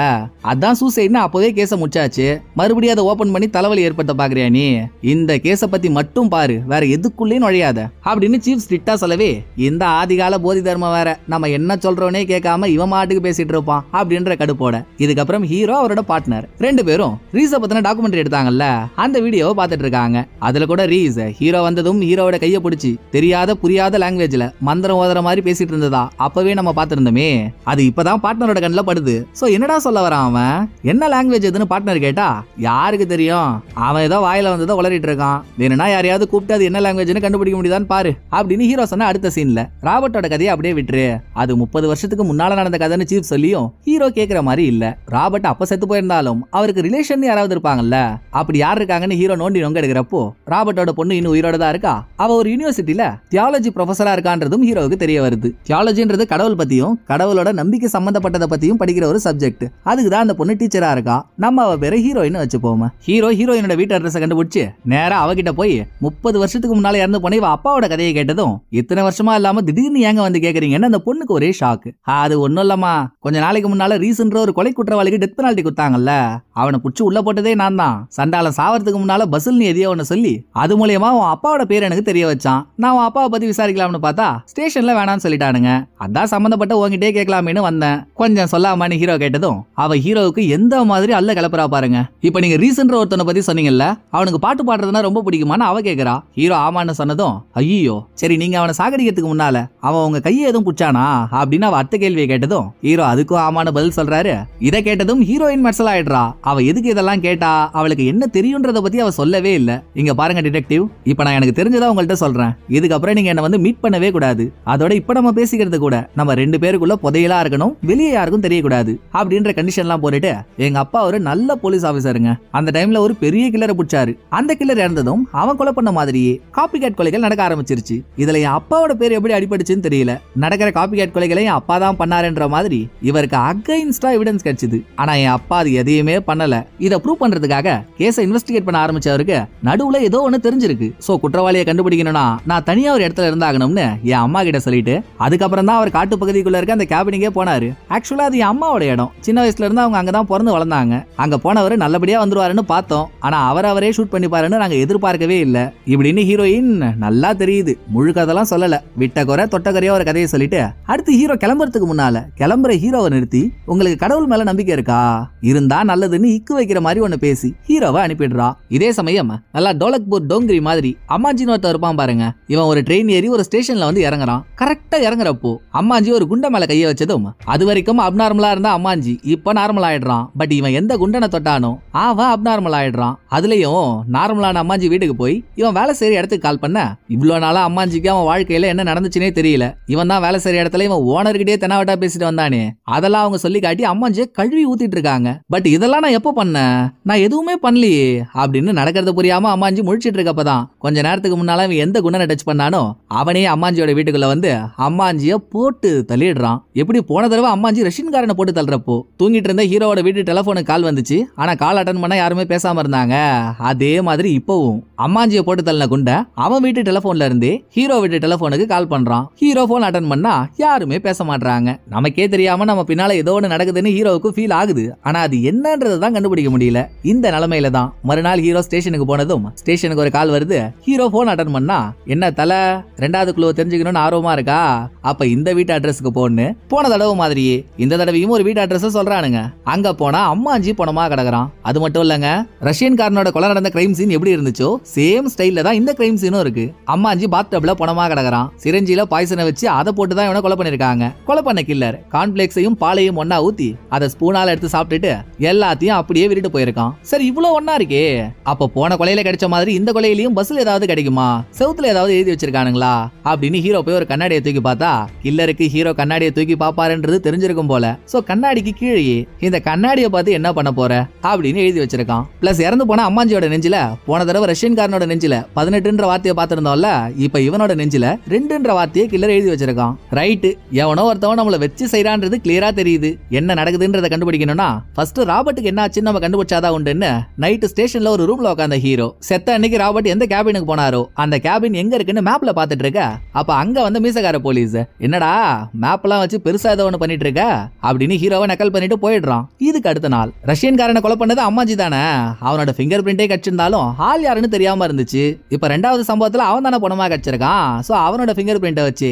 அதான் சூசைட்னு அப்பவே கேஸை முடிச்சாச்சு மறுபடியும் அதை ஓபன் பண்ணி தலைவலி ஏற்பட்ட பாக்குறியா நீ இந்த கேச பத்தி மட்டும் பாரு வேற எதுக்குள்ளேயும் நுழையாத அப்படின்னு சீஃப் ஸ்ட்ரிக்டா சொல்லவே இந்த ஆதிகால போதி தர்மம் வேற நம்ம என்ன சொல்றோனே கேட்காம இவன் மாட்டுக்கு பேசிட்டு இருப்பான் அப்படின்ற கடுப்போட இதுக்கப்புறம் ஹீரோ அவரோட பார்ட்னர் ரெண்டு பேரும் ரீச பத்தின டாக்குமெண்ட்ரி எடுத்தாங்கல்ல அந்த வீடியோவை பார்த்துட்டு இருக்காங்க அதுல கூட ரீஸ் ஹீரோ வந்ததும் ஹீரோவோட கையை பிடிச்சி தெரியாத புரியாத லாங்குவேஜ்ல மந்திரம் ஓதுற மாதிரி பேசிட்டு இருந்ததா அப்பவே நம்ம பார்த்துருந்தோமே அது இப்பதான் பார்ட்னரோட கண்ணில் படுது சோ என்னடா சொல்ல வரான் அவன் என்ன லாங்குவேஜ் எதுன்னு பார்ட்னர் கேட்டா யாருக்கு தெரியும் அவன் ஏதோ வாயில வந்ததை உளறிட்டு இருக்கான் வேணும்னா யாரையாவது கூப்பிட்டு அது என்ன லாங்குவேஜ்னு கண்டுபிடிக்க முடியுதான்னு பாரு அப்படின்னு ஹீரோ சொன்ன அடுத்த சீன்ல ராபர்ட்டோட கதையை அப்படியே விட்டுரு அது முப்பது வருஷத்துக்கு முன்னால நடந்த கதைன்னு சீஃப் சொல்லியும் ஹீரோ கேட்குற மாதிரி இல்ல ராபர்ட் அப்ப செத்து போயிருந்தாலும் அவருக்கு ரிலேஷன் யாராவது இருப்பாங்கல்ல அப்படி யார் இருக்காங்கன்னு அப்படின்னு ஹீரோ நோண்டி நொங்க எடுக்கிறப்போ ராபர்ட்டோட பொண்ணு இன்னும் உயிரோட தான் இருக்கா அவ ஒரு யூனிவர்சிட்டியில தியாலஜி ப்ரொஃபஸரா இருக்கான்றதும் ஹீரோவுக்கு தெரிய வருது தியாலஜின்றது கடவுள் பத்தியும் கடவுளோட நம்பிக்கை சம்பந்தப்பட்டதை பத்தியும் படிக்கிற ஒரு சப்ஜெக்ட் அதுக்குதான் அந்த பொண்ணு டீச்சரா இருக்கா நம்ம அவ பேரை ஹீரோயின் வச்சுப்போம் ஹீரோ ஹீரோயினோட வீட்டு அட்ரஸ் கண்டுபிடிச்சு நேரம் அவகிட்ட போய் முப்பது வருஷத்துக்கு முன்னால இறந்து போன இவ அப்பாவோட கதையை கேட்டதும் இத்தனை வருஷமா இல்லாம திடீர்னு ஏங்க வந்து கேக்குறீங்கன்னு அந்த பொண்ணுக்கு ஒரே ஷாக்கு அது ஒண்ணும் இல்லமா கொஞ்ச நாளைக்கு முன்னால ரீசன்ற ஒரு கொலை குற்றவாளிக்கு டெத் பெனால்டி கொடுத்தாங்கல்ல அவனை புடிச்சு உள்ள போட்டதே நான் தான் சண்டால சாவறதுக்கு பசில் நீ எதையோ ஒன்னு சொல்லி அது மூலியமா உன் அப்பாவோட பேர் எனக்கு தெரிய வச்சான் நான் உன் அப்பாவை பத்தி விசாரிக்கலாம்னு பார்த்தா ஸ்டேஷன்ல வேணாம்னு சொல்லிட்டானுங்க அதான் சம்மந்தப்பட்ட உங்ககிட்டே கேட்கலாமேனு வந்தேன் கொஞ்சம் சொல்லாமான்னு ஹீரோ கேட்டதும் அவ ஹீரோவுக்கு எந்த மாதிரி அல்ல கிளப்புறா பாருங்க இப்ப நீங்க ரீசெண்டா ஒருத்தனை பத்தி சொன்னீங்கல்ல அவனுக்கு பாட்டு பாடுறதுனா ரொம்ப பிடிக்குமான்னு அவ கேக்குறா ஹீரோ ஆமான்னு சொன்னதும் ஐயோ சரி நீங்க அவனை சாகடிக்கிறதுக்கு முன்னால அவன் உங்க கையை எதுவும் பிடிச்சானா அப்படின்னு அவ அத்த கேள்வியை கேட்டதும் ஹீரோ அதுக்கும் ஆமான பதில் சொல்றாரு இதை கேட்டதும் ஹீரோயின் மெர்சல் ஆயிடுறா அவ எதுக்கு இதெல்லாம் கேட்டா அவளுக்கு என்ன தெரியுன்றத பத்தி பத்தி அவ சொல்லவே இல்ல இங்க பாருங்க டிடெக்டிவ் இப்ப நான் எனக்கு தெரிஞ்சதா உங்கள்ட்ட சொல்றேன் இதுக்கப்புறம் நீங்க என்ன வந்து மீட் பண்ணவே கூடாது அதோட இப்ப நம்ம பேசிக்கிறது கூட நம்ம ரெண்டு பேருக்குள்ள புதையலா இருக்கணும் வெளியே யாருக்கும் தெரியக்கூடாது அப்படின்ற கண்டிஷன் எல்லாம் போட்டுட்டு எங்க அப்பா ஒரு நல்ல போலீஸ் ஆபீசருங்க அந்த டைம்ல ஒரு பெரிய கில்லரை பிடிச்சாரு அந்த கில்லர் இறந்ததும் அவன் கொலை பண்ண மாதிரியே காப்பி கேட் கொலைகள் நடக்க ஆரம்பிச்சிருச்சு இதுல என் அப்பாவோட பேர் எப்படி அடிபடுச்சுன்னு தெரியல நடக்கிற காப்பி கேட் கொலைகளை என் அப்பா தான் பண்ணாருன்ற மாதிரி இவருக்கு அகைன்ஸ்டா எவிடன்ஸ் கிடைச்சது ஆனா என் அப்பா அது எதையுமே பண்ணல இதை ப்ரூவ் பண்றதுக்காக கேஸை இன்வெஸ்டிகேட் பண்ண ஆரம்பிச்சவருக்கு நடுவுல ஏதோ ஒன்று தெரிஞ்சிருக்கு ஸோ குற்றவாளியை கண்டுபிடிக்கணும்னா நான் தனியாக ஒரு இடத்துல இருந்தாகணும்னு என் அம்மா கிட்ட சொல்லிட்டு அதுக்கப்புறம் தான் அவர் காட்டு பகுதிக்குள்ள இருக்க அந்த கேபினிங்கே போனாரு ஆக்சுவலா அது என் அம்மாவோட இடம் சின்ன வயசுல இருந்து அவங்க அங்கதான் பிறந்து வளர்ந்தாங்க அங்க போனவர் நல்லபடியா வந்துருவாருன்னு பார்த்தோம் ஆனா அவர் அவரே ஷூட் பண்ணிப்பாருன்னு நாங்க எதிர்பார்க்கவே இல்லை இப்படின்னு ஹீரோயின் நல்லா தெரியுது முழு கதெல்லாம் சொல்லல விட்ட குறை தொட்ட ஒரு கதையை சொல்லிட்டு அடுத்து ஹீரோ கிளம்புறதுக்கு முன்னால கிளம்புற ஹீரோவை நிறுத்தி உங்களுக்கு கடவுள் மேல நம்பிக்கை இருக்கா இருந்தா நல்லதுன்னு இக்கு வைக்கிற மாதிரி ஒன்னு பேசி ஹீரோவை அனுப்பிடுறா இதே சமயம் நல்லா டோலக்பூர் டோங்கிரி மாதிரி அம்மாஜி ஒருத்தர் இருப்பான் பாருங்க இவன் ஒரு ட்ரெயின் ஏறி ஒரு ஸ்டேஷன்ல வந்து இறங்குறான் கரெக்டா இறங்குறப்போ அம்மாஜி ஒரு குண்ட மேல கையை வச்சதும் அது வரைக்கும் அப்நார்மலா இருந்தா அம்மாஜி இப்ப நார்மல் ஆயிடுறான் பட் இவன் எந்த குண்டனை தொட்டானோ ஆவா அப்நார்மல் ஆயிடுறான் அதுலயும் நார்மலான அம்மாஜி வீட்டுக்கு போய் இவன் வேலை செய்யற இடத்துக்கு கால் பண்ண இவ்வளோ நாளா அம்மாஜிக்கு அவன் வாழ்க்கையில என்ன நடந்துச்சுனே தெரியல இவன் தான் வேலை செய்யற இடத்துல இவன் ஓனர்கிட்டயே தெனாவட்டா பேசிட்டு வந்தானே அதெல்லாம் அவங்க சொல்லி காட்டி அம்மாஜியை கழுவி ஊத்திட்டு இருக்காங்க பட் இதெல்லாம் நான் எப்போ பண்ணேன் நான் எதுவுமே பண்ணலையே அப்படின்னு அப்படின்னு நடக்கிறது புரியாம அம்மாஞ்சி முழிச்சிட்டு இருக்கப்பதான் கொஞ்ச நேரத்துக்கு முன்னால அவன் எந்த குண்டனை டச் பண்ணானோ அவனே அம்மாஞ்சியோட வீட்டுக்குள்ள வந்து அம்மாஞ்சிய போட்டு தள்ளிடுறான் எப்படி போன தடவை அம்மாஞ்சி காரனை போட்டு தள்ளுறப்போ தூங்கிட்டு இருந்த ஹீரோவோட வீட்டு டெலிபோனு கால் வந்துச்சு ஆனா கால் அட்டன் பண்ண யாருமே பேசாம இருந்தாங்க அதே மாதிரி இப்பவும் அம்மாஞ்சியை போட்டு தள்ளின குண்ட அவன் வீட்டு டெலிபோன்ல இருந்து ஹீரோ வீட்டு டெலிபோனுக்கு கால் பண்றான் ஹீரோ போன் அட்டன் பண்ணா யாருமே பேச மாட்டாங்க நமக்கே தெரியாம நம்ம பின்னால ஏதோ ஒன்று நடக்குதுன்னு ஹீரோவுக்கு ஃபீல் ஆகுது ஆனா அது என்னன்றதை தான் கண்டுபிடிக்க முடியல இந்த நிலைமையில தான் மறுநாள் ஹீரோ ஸ்டேஷனுக்கு போனதும் ஸ்டேஷனுக்கு ஒரு கால் வருது ஹீரோ போன் அட்டன் பண்ணா என்ன தலை ரெண்டாவது குழுவை தெரிஞ்சுக்கணும்னு ஆர்வமா இருக்கா அப்ப இந்த வீட்டு அட்ரஸ்க்கு போன்னு போன தடவை மாதிரியே இந்த தடவையும் ஒரு வீட்டு அட்ரஸ் சொல்றானுங்க அங்க போனா அம்மாஞ்சி பணமா கிடக்குறான் அது மட்டும் இல்லங்க ரஷ்யன் காரனோட கொலை நடந்த கிரைம் சீன் எப்படி இருந்துச்சோ சேம் ஸ்டைல்ல தான் இந்த கிரைம் சீனும் இருக்கு அம்மாஞ்சி பாத்டப்ல பணமா கிடக்குறான் சிரஞ்சியில பாய்சனை வச்சு அதை போட்டு தான் இவனை கொலை பண்ணிருக்காங்க கொலை பண்ண கில்லர் கான்பிளெக்ஸையும் பாலையும் ஒன்னா ஊத்தி அதை ஸ்பூனால எடுத்து சாப்பிட்டுட்டு எல்லாத்தையும் அப்படியே விட்டுட்டு போயிருக்கான் சரி இவ்வளவு ஒன்னா இருக்கே அப்ப போன கொலையில கிடைச்ச மாதிரி இந்த கொலையிலயும் பஸ்ல ஏதாவது கிடைக்குமா செவுத்துல ஏதாவது எழுதி வச்சிருக்கானுங்களா அப்படின்னு ஹீரோ போய் ஒரு கண்ணாடியை தூக்கி பார்த்தா கில்லருக்கு ஹீரோ கண்ணாடியை தூக்கி பாப்பாருன்றது தெரிஞ்சிருக்கும் போல சோ கண்ணாடிக்கு கீழே இந்த கண்ணாடியை பார்த்து என்ன பண்ண போற அப்படின்னு எழுதி வச்சிருக்கான் பிளஸ் இறந்து போன அம்மாஞ்சியோட நெஞ்சில போன தடவை ரஷ்யன் காரனோட நெஞ்சில பதினெட்டுன்ற வார்த்தையை பார்த்திருந்தோம்ல இப்ப இவனோட நெஞ்சில ரெண்டுன்ற வார்த்தையை கில்லர் எழுதி வச்சிருக்கான் ரைட்டு எவனோ ஒருத்தவன் நம்மள வச்சு செய்யறான்றது கிளியரா தெரியுது என்ன நடக்குதுன்றத கண்டுபிடிக்கணும்னா ஃபர்ஸ்ட் ராபர்ட்டுக்கு என்ன ஆச்சுன்னு நம்ம கண்டுபிடிச்சாதான் உண்டுன்னு நைட்டு ஸ்டேஷன்ல ஒரு ரூம்ல உட்காந்த ஹீரோ செத்த அன்னைக்கு ராபர்ட் எந்த கேபினுக்கு போனாரோ அந்த கேபின் எங்க இருக்குன்னு மேப்ல பாத்துட்டு இருக்க அப்ப அங்க வந்து மீசக்கார போலீஸ் என்னடா மேப்லாம் வச்சு பெருசா ஏதோ ஒன்று பண்ணிட்டு இருக்க அப்படின்னு ஹீரோவை நக்கல் பண்ணிட்டு போயிடுறான் இதுக்கு அடுத்த நாள் காரனை கொலை பண்ணது அம்மாஜி தானே அவனோட ஃபிங்கர் பிரிண்டே கட்சிருந்தாலும் ஆள் யாருன்னு தெரியாம இருந்துச்சு இப்ப ரெண்டாவது சம்பவத்துல அவன் தானே பணமா கட்சிருக்கான் சோ அவனோட ஃபிங்கர் பிரிண்டை வச்சு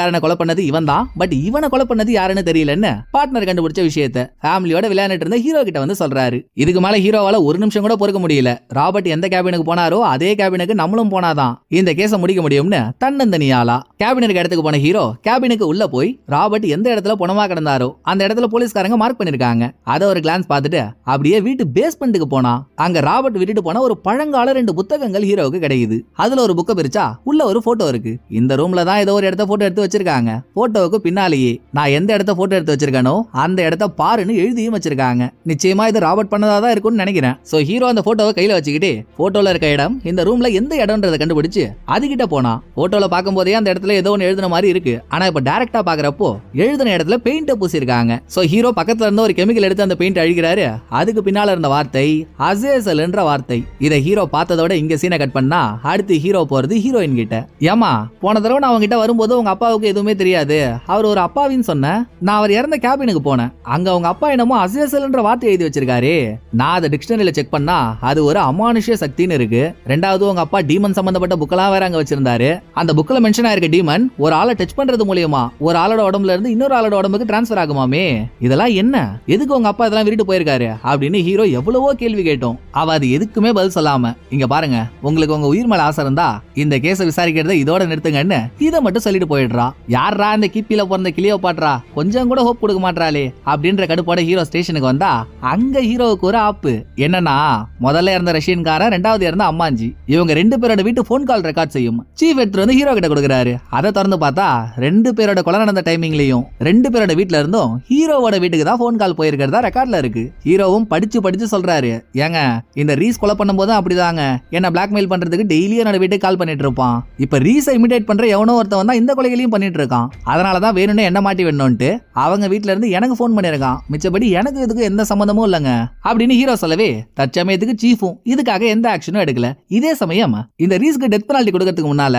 காரனை கொலை பண்ணது இவன் தான் பட் இவனை கொலை பண்ணது யாருன்னு தெரியலன்னு பார்ட்னர் கண்டுபிடிச்ச விஷயத்த ஃபேமிலியோட விளையாண்டுட்டு இருந்த ஹீரோ கிட்ட வந்து சொல்றாரு இதுக்கு மேல ஹீரோவால ஒரு நிமிஷம் கூட பொறுக்க முடியல இல்லை ராபர்ட் எந்த கேபினுக்கு போனாரோ அதே கேபினுக்கு நம்மளும் போனாதான் இந்த கேஸை முடிக்க முடியும்னு தன்னந்தனியாலா கேபினருக்கு இடத்துக்கு போன ஹீரோ கேபினுக்கு உள்ள போய் ராபர்ட் எந்த இடத்துல பணமா கிடந்தாரோ அந்த இடத்துல போலீஸ்காரங்க மார்க் பண்ணிருக்காங்க அதை ஒரு கிளான்ஸ் பார்த்துட்டு அப்படியே வீட்டு பேஸ்மெண்ட்டுக்கு போனா அங்க ராபர்ட் விட்டுட்டு போன ஒரு பழங்கால ரெண்டு புத்தகங்கள் ஹீரோவுக்கு கிடைக்குது அதுல ஒரு புக்கை பிரிச்சா உள்ள ஒரு போட்டோ இருக்கு இந்த ரூம்ல தான் ஏதோ ஒரு இடத்த போட்டோ எடுத்து வச்சிருக்காங்க போட்டோவுக்கு பின்னாலேயே நான் எந்த இடத்த போட்டோ எடுத்து வச்சிருக்கானோ அந்த இடத்த பாருன்னு எழுதியும் வச்சிருக்காங்க நிச்சயமா இது ராபர்ட் பண்ணதா தான் இருக்கும்னு நினைக்கிறேன் சோ ஹீரோ அந்த போட்டோவை கையில வச்சுக்கிட்டு போட்டோல இருக்க இடம் இந்த ரூம்ல எந்த இடம்ன்றதை கண்டுபிடிச்சு கிட்ட போனா போட்டோல பார்க்கும் போதே அந்த இடத்துல ஏதோ ஒன்று எழுதின மாதிரி இருக்கு ஆனா இப்ப டேரக்டா பாக்குறப்போ எழுதின இடத்துல பெயிண்ட பூசிருக்காங்க சோ ஹீரோ பக்கத்துல இருந்து ஒரு கெமிக்கல் எடுத்து அந்த பெயிண்ட் அழிக்கிறாரு அதுக்கு பின்னால இருந்த வார்த்தை அசேசல் என்ற வார்த்தை இதை ஹீரோ பார்த்ததோட இங்க சீனை கட் பண்ணா அடுத்து ஹீரோ போறது ஹீரோயின் கிட்ட ஏமா போன தடவை நான் அவங்க கிட்ட வரும்போது உங்க அப்பாவுக்கு எதுவுமே தெரியாது அவர் ஒரு அப்பாவின்னு சொன்னேன் நான் அவர் இறந்த கேபினுக்கு போனேன் அங்க அவங்க அப்பா என்னமோ அசேசல் என்ற வார்த்தை எழுதி வச்சிருக்காரு நான் அதை டிக்ஷனரியில செக் பண்ணா அது ஒரு அமானுஷ்ய சக்தின்னு இருக்கு ரெண்டாவது உங்க அப்பா டீமன் சம்பந்தப்பட்ட புக்கெல்லாம் வேற அங்க வச்சிருந்தாரு அந்த புக்ல மென்ஷன் ஆயிருக்க டீமன் ஒரு ஆளை டச் பண்றது மூலியமா ஒரு ஆளோட உடம்புல இருந்து இன்னொரு ஆளோட உடம்புக்கு டிரான்ஸ்பர் ஆகுமாமே இதெல்லாம் என்ன எதுக்கு உங்க அப்பா இதெல்லாம் விருட்டு போயிருக்காரு அப்படின்னு ஹீரோ எவ்வளவோ கேள்வி கேட்டோம் அவ அது எதுக்குமே பதில் சொல்லாம இங்க பாருங்க உங்களுக்கு உங்க உயிர் மேல ஆசை இருந்தா இந்த கேஸை விசாரிக்கிறத இதோட நிறுத்துங்கன்னு இதை மட்டும் சொல்லிட்டு போயிடுறா யாரா இந்த கிப்பில பிறந்த கிளியோ பாட்றா கொஞ்சம் கூட ஹோப் கொடுக்க மாட்டாளே அப்படின்ற கடுப்போட ஹீரோ ஸ்டேஷனுக்கு வந்தா அங்க ஹீரோவுக்கு ஒரு ஆப்பு என்னன்னா முதல்ல இறந்த ரஷ்யன்காரன் ரெண்டாவது இருந்த அம்மாஞ்சி இவங்க ரெண்டு பேரோட வீட்டு ஃபோன் கால் ரெக்கார்ட் செய்யும் சீஃப் எடுத்து வந்து ஹீரோ கிட்ட கொடுக்குறாரு அதை திறந்து பார்த்தா ரெண்டு பேரோட கொலை நடந்த டைமிங்லயும் ரெண்டு பேரோட வீட்டுல இருந்தும் ஹீரோவோட வீட்டுக்கு தான் ஃபோன் கால் போயிருக்கிறதா ரெக்கார்ட்ல இருக்கு ஹீரோவும் படிச்சு படிச்சு சொல்றாரு ஏங்க இந்த ரீஸ் கொலை பண்ணும்போது அப்படிதாங்க என்ன பிளாக்மெயில் பண்றதுக்கு டெய்லி என்னோட வீட்டுக்கு கால் பண்ணிட்டு இருப்பான் இப்ப ரீஸை இமிடேட் பண்ற எவனோ ஒருத்தவன் தான் இந்த கொலைகளையும் பண்ணிட்டு இருக்கான் அதனால தான் வேணும்னு என்ன மாட்டி வேணும்ட்டு அவங்க வீட்டுல இருந்து எனக்கு ஃபோன் பண்ணியிருக்கான் மிச்சபடி எனக்கு இதுக்கு எந்த சம்மந்தமும் இல்லைங்க அப்படின்னு ஹீரோ சொல்லவே தற்சமயத்துக்கு சீஃபும் இருந்தும் இதுக்காக எந்த ஆக்ஷனும் எடுக்கல இதே சமயம் இந்த ரீஸ்க்கு டெத் பெனால்டி கொடுக்கறதுக்கு முன்னால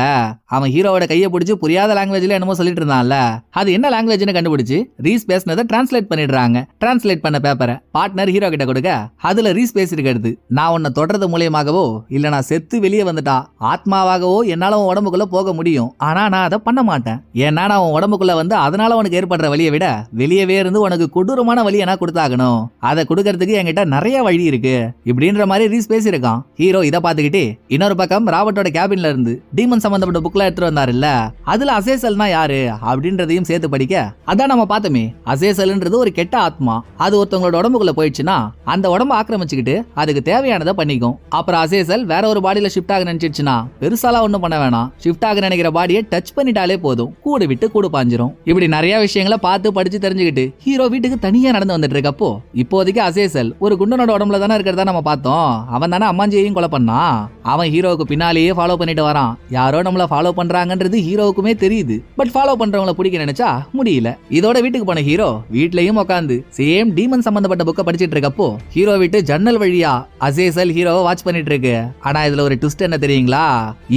அவன் ஹீரோவோட கையை பிடிச்சி புரியாத லாங்குவேஜ்ல என்னமோ சொல்லிட்டு இருந்தான்ல அது என்ன லாங்குவேஜ்னு கண்டுபிடிச்சு ரீஸ் பேசினதை டிரான்ஸ்லேட் பண்ணிடுறாங்க டிரான்ஸ்லேட் பண்ண பேப்பரை பார்ட்னர் ஹீரோ கிட்ட கொடுக்க அதுல ரீஸ் பேசிருக்கிறது நான் உன்னை தொடர்றது மூலியமாகவோ இல்ல நான் செத்து வெளியே வந்துட்டா ஆத்மாவாகவோ என்னால உன் உடம்புக்குள்ள போக முடியும் ஆனா நான் அதை பண்ண மாட்டேன் ஏன்னா நான் உன் உடம்புக்குள்ள வந்து அதனால உனக்கு ஏற்படுற வழியை விட வெளியவே இருந்து உனக்கு கொடூரமான வழி கொடுத்தாகணும் அதை கொடுக்கறதுக்கு என்கிட்ட நிறைய வழி இருக்கு இப்படின்ற மாதிரி கிரீஸ் பேசியிருக்கான் ஹீரோ இதை பார்த்துக்கிட்டு இன்னொரு பக்கம் ராபர்ட்டோட கேபின்ல இருந்து டீமன் சம்பந்தப்பட்ட புக்ல எடுத்துட்டு வந்தாருல்ல அதுல அசேசல்னா யாரு அப்படின்றதையும் சேர்த்து படிக்க அதான் நம்ம பார்த்தோமே அசேசல்ன்றது ஒரு கெட்ட ஆத்மா அது ஒருத்தவங்களோட உடம்புக்குள்ள போயிடுச்சுன்னா அந்த உடம்பு ஆக்கிரமிச்சுக்கிட்டு அதுக்கு தேவையானதை பண்ணிக்கும் அப்புறம் அசேசல் வேற ஒரு பாடியில ஷிஃப்ட் ஆக நினைச்சிருச்சுன்னா பெருசாலாம் ஒன்றும் பண்ண வேணாம் ஷிஃப்ட் ஆக நினைக்கிற பாடியை டச் பண்ணிட்டாலே போதும் கூடு விட்டு கூடு பாஞ்சிரும் இப்படி நிறைய விஷயங்களை பார்த்து படிச்சு தெரிஞ்சுக்கிட்டு ஹீரோ வீட்டுக்கு தனியா நடந்து வந்துட்டு இருக்கப்போ இப்போதைக்கு அசேசல் ஒரு குண்டனோட உடம்புல தானே இருக்கிறதா நம்ம பார்த்தோம் அவன் தானே அம்மாஞ்சியையும் கொலை பண்ணான் அவன் ஹீரோவுக்கு பின்னாலேயே ஃபாலோ பண்ணிட்டு வரான் யாரோ நம்மளை ஃபாலோ பண்றாங்கன்றது ஹீரோவுக்குமே தெரியுது பட் ஃபாலோ பண்றவங்களை பிடிக்க நினைச்சா முடியல இதோட வீட்டுக்கு போன ஹீரோ வீட்லயும் உட்காந்து சேம் டீமன் சம்பந்தப்பட்ட புக்கை படிச்சிட்டு இருக்கப்போ ஹீரோ வீட்டு ஜன்னல் வழியா அசேசல் ஹீரோவை வாட்ச் பண்ணிட்டு இருக்கு ஆனா இதுல ஒரு ட்விஸ்ட் என்ன தெரியுங்களா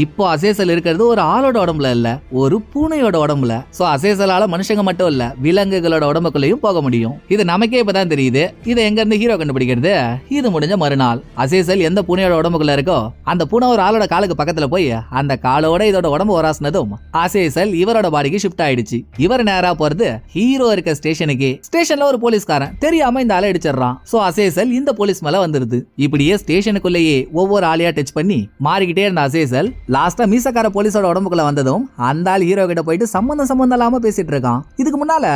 இப்போ அசேசல் இருக்கிறது ஒரு ஆளோட உடம்புல இல்ல ஒரு பூனையோட உடம்புல சோ அசேசலால மனுஷங்க மட்டும் இல்ல விலங்குகளோட உடம்புக்குள்ளயும் போக முடியும் இது நமக்கே இப்பதான் தெரியுது இதை எங்க இருந்து ஹீரோ கண்டுபிடிக்கிறது இது முடிஞ்ச மறுநாள் அசே விசைய செல் எந்த பூனையோட உடம்புக்குள்ள இருக்கோ அந்த பூனை ஒரு ஆளோட காலுக்கு பக்கத்துல போய் அந்த காலோட இதோட உடம்பு ஒராசினதும் அசே செல் இவரோட பாடிக்கு ஷிஃப்ட் ஆயிடுச்சு இவர் நேரா போறது ஹீரோ இருக்க ஸ்டேஷனுக்கு ஸ்டேஷன்ல ஒரு போலீஸ்காரன் தெரியாம இந்த ஆளை அடிச்சிடறான் சோ அசே செல் இந்த போலீஸ் மேல வந்துருது இப்படியே ஸ்டேஷனுக்குள்ளேயே ஒவ்வொரு ஆளையா டச் பண்ணி மாறிக்கிட்டே இருந்த அசே செல் லாஸ்டா மீசக்கார போலீஸோட உடம்புக்குள்ள வந்ததும் அந்த ஆள் ஹீரோ கிட்ட போயிட்டு சம்பந்தம் சம்பந்தம் இல்லாம பேசிட்டு இருக்கான் இதுக்கு முன்னால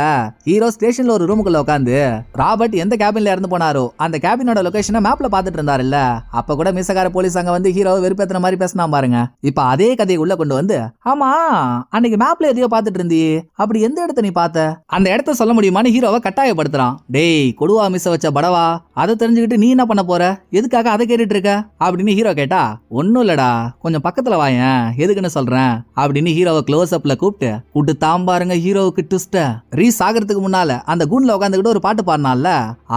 ஹீரோ ஸ்டேஷன்ல ஒரு ரூமுக்குள்ள உட்காந்து ராபர்ட் எந்த கேபின்ல இருந்து போனாரோ அந்த கேபினோட லொகேஷனை மேப்ல பாத்துட்டு இருந்தாருல்ல அப்போ கூட மீசக்கார போலீஸ் அங்கே வந்து ஹீரோவை வெறுப்பேற்றுன மாதிரி பேசினா பாருங்க இப்போ அதே கதையை உள்ளே கொண்டு வந்து ஆமாம் அன்னைக்கு மேப்பில் எதையோ பார்த்துட்டு இருந்தி அப்படி எந்த இடத்த நீ பார்த்த அந்த இடத்த சொல்ல முடியுமான்னு ஹீரோவை கட்டாயப்படுத்துறான் டேய் கொடுவா மிஸ் வச்ச படவா அதை தெரிஞ்சுக்கிட்டு நீ என்ன பண்ண போற எதுக்காக அதை கேட்டுட்டு இருக்க அப்படின்னு ஹீரோ கேட்டா ஒன்றும் இல்லடா கொஞ்சம் பக்கத்தில் வாயேன் எதுக்குன்னு சொல்கிறேன் அப்படின்னு ஹீரோவை க்ளோஸ் அப்பில் கூப்பிட்டு கூட்டு தாம் பாருங்க ஹீரோவுக்கு ட்விஸ்ட் ரீஸ் ஆகிறதுக்கு முன்னால் அந்த கூண்டில் உட்காந்துக்கிட்டு ஒரு பாட்டு பாடினால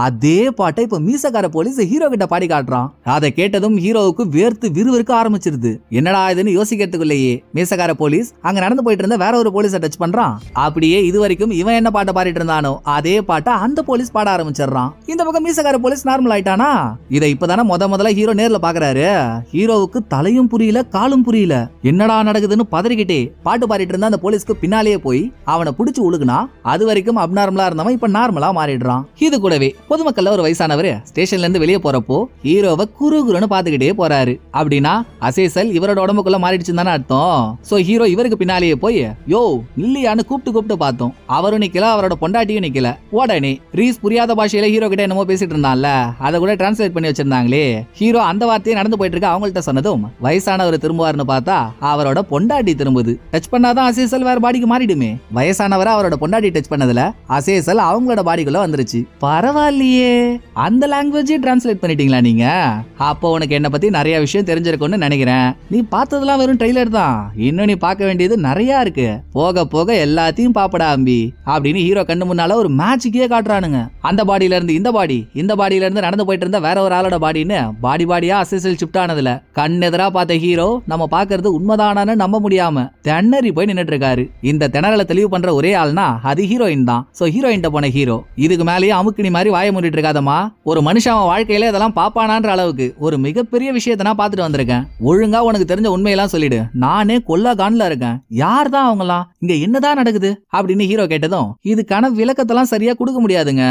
அதே பாட்டை இப்போ மீசக்கார போலீஸ் ஹீரோ கிட்ட பாடி காட்டுறான் அதை கேட்டதும் ஹீரோவுக்கு வேர்த்து விறுவிறுக்க ஆரம்பிச்சிருது என்னடா இதுன்னு யோசிக்கிறதுக்குள்ளேயே மீசக்கார போலீஸ் அங்க நடந்து போயிட்டு இருந்த வேற ஒரு போலீஸ் டச் பண்றான் அப்படியே இது வரைக்கும் இவன் என்ன பாட்டை பாடிட்டு இருந்தானோ அதே பாட்டை அந்த போலீஸ் பாட ஆரம்பிச்சிடுறான் இந்த பக்கம் மீசக்கார போலீஸ் நார்மல் ஆயிட்டானா இதை இப்பதானே முத முதல்ல ஹீரோ நேர்ல பாக்குறாரு ஹீரோவுக்கு தலையும் புரியல காலும் புரியல என்னடா நடக்குதுன்னு பதறிக்கிட்டே பாட்டு பாடிட்டு இருந்த அந்த போலீஸ்க்கு பின்னாலேயே போய் அவனை பிடிச்சி உழுகுனா அது வரைக்கும் அப் நார்மலா இருந்தவன் இப்ப நார்மலா மாறிடுறான் இது கூடவே பொதுமக்கள்ல ஒரு வயசானவர் ஸ்டேஷன்ல இருந்து வெளியே போறப்போ ஹீரோவை குரு குருன்னு பாத்துக்கிட்டே போறாரு அப்படின்னா அசேசல் இவரோட உடம்புக்குள்ள மாறிடுச்சுன்னு தானே அர்த்தம் சோ ஹீரோ இவருக்கு பின்னாலேயே போய் யோ இல்லையான்னு கூப்பிட்டு கூப்பிட்டு பார்த்தோம் அவரும் நிக்கல அவரோட பொண்டாட்டியும் நிக்கல உடனே ரீஸ் புரியாத பாஷையில ஹீரோ கிட்ட என்னமோ பேசிட்டு இருந்தான்ல அதை கூட டிரான்ஸ்லேட் பண்ணி வச்சிருந்தாங்களே ஹீரோ அந்த வார்த்தையை நடந்து போயிட்டு இருக்க அவங்கள்ட்ட சொன்னதும் வயசானவர் திரும்புவார்னு பார்த்தா அவரோட பொண்டாட்டி திரும்புது டச் பண்ணாதான் அசேசல் வேற பாடிக்கு மாறிடுமே வயசானவர் அவரோட பொண்டாட்டி டச் பண்ணதுல அசேசல் அவங்களோட பாடிக்குள்ள வந்துருச்சு பரவாயில்லையே அந்த லாங்குவேஜே டிரான்ஸ்லேட் பண்ணிட்டீங்களா நீங்க அப்போ உனக்கு என்னை பற்றி நிறைய விஷயம் தெரிஞ்சிருக்கும்னு நினைக்கிறேன் நீ பார்த்ததெல்லாம் வெறும் ட்ரெய்லர் தான் இன்னும் நீ பார்க்க வேண்டியது நிறையா இருக்கு போக போக எல்லாத்தையும் பாப்படா அம்பி அப்படின்னு ஹீரோ கண்ணு முன்னால ஒரு மேட்சுக்கே காட்டுறானுங்க அந்த பாடியில இருந்து இந்த பாடி இந்த பாடியில இருந்து நடந்து போயிட்டு இருந்த வேற ஒரு ஆளோட பாடின்னு பாடி பாடியா அசைசல் ஷிஃப்ட் ஆனதுல கண்ணெதிரா பார்த்த ஹீரோ நம்ம பார்க்கறது உண்மைதானான்னு நம்ப முடியாம தென்னறி போய் நின்னுட்டு இருக்காரு இந்த திணறலை தெளிவு பண்ற ஒரே ஆள்னா அது ஹீரோயின் தான் ஸோ ஹீரோயின்ட்ட போன ஹீரோ இதுக்கு மேலேயே அமுக்கினி மாதிரி வாய மூடிட்டு இருக்காதம்மா ஒரு மனுஷன் அவன் வாழ்க்கையில இதெல்லாம் பாப்பானான்ற அளவுக்கு அளவுக்கு ஒரு மிகப்பெரிய விஷயத்த நான் பார்த்துட்டு வந்திருக்கேன் ஒழுங்கா உனக்கு தெரிஞ்ச உண்மையெல்லாம் சொல்லிடு நானே கொல்லாகான்ல இருக்கேன் யார் தான் அவங்களாம் இங்க என்னதான் நடக்குது அப்படின்னு ஹீரோ கேட்டதும் இதுக்கான விளக்கத்தெல்லாம் சரியா கொடுக்க முடியாதுங்க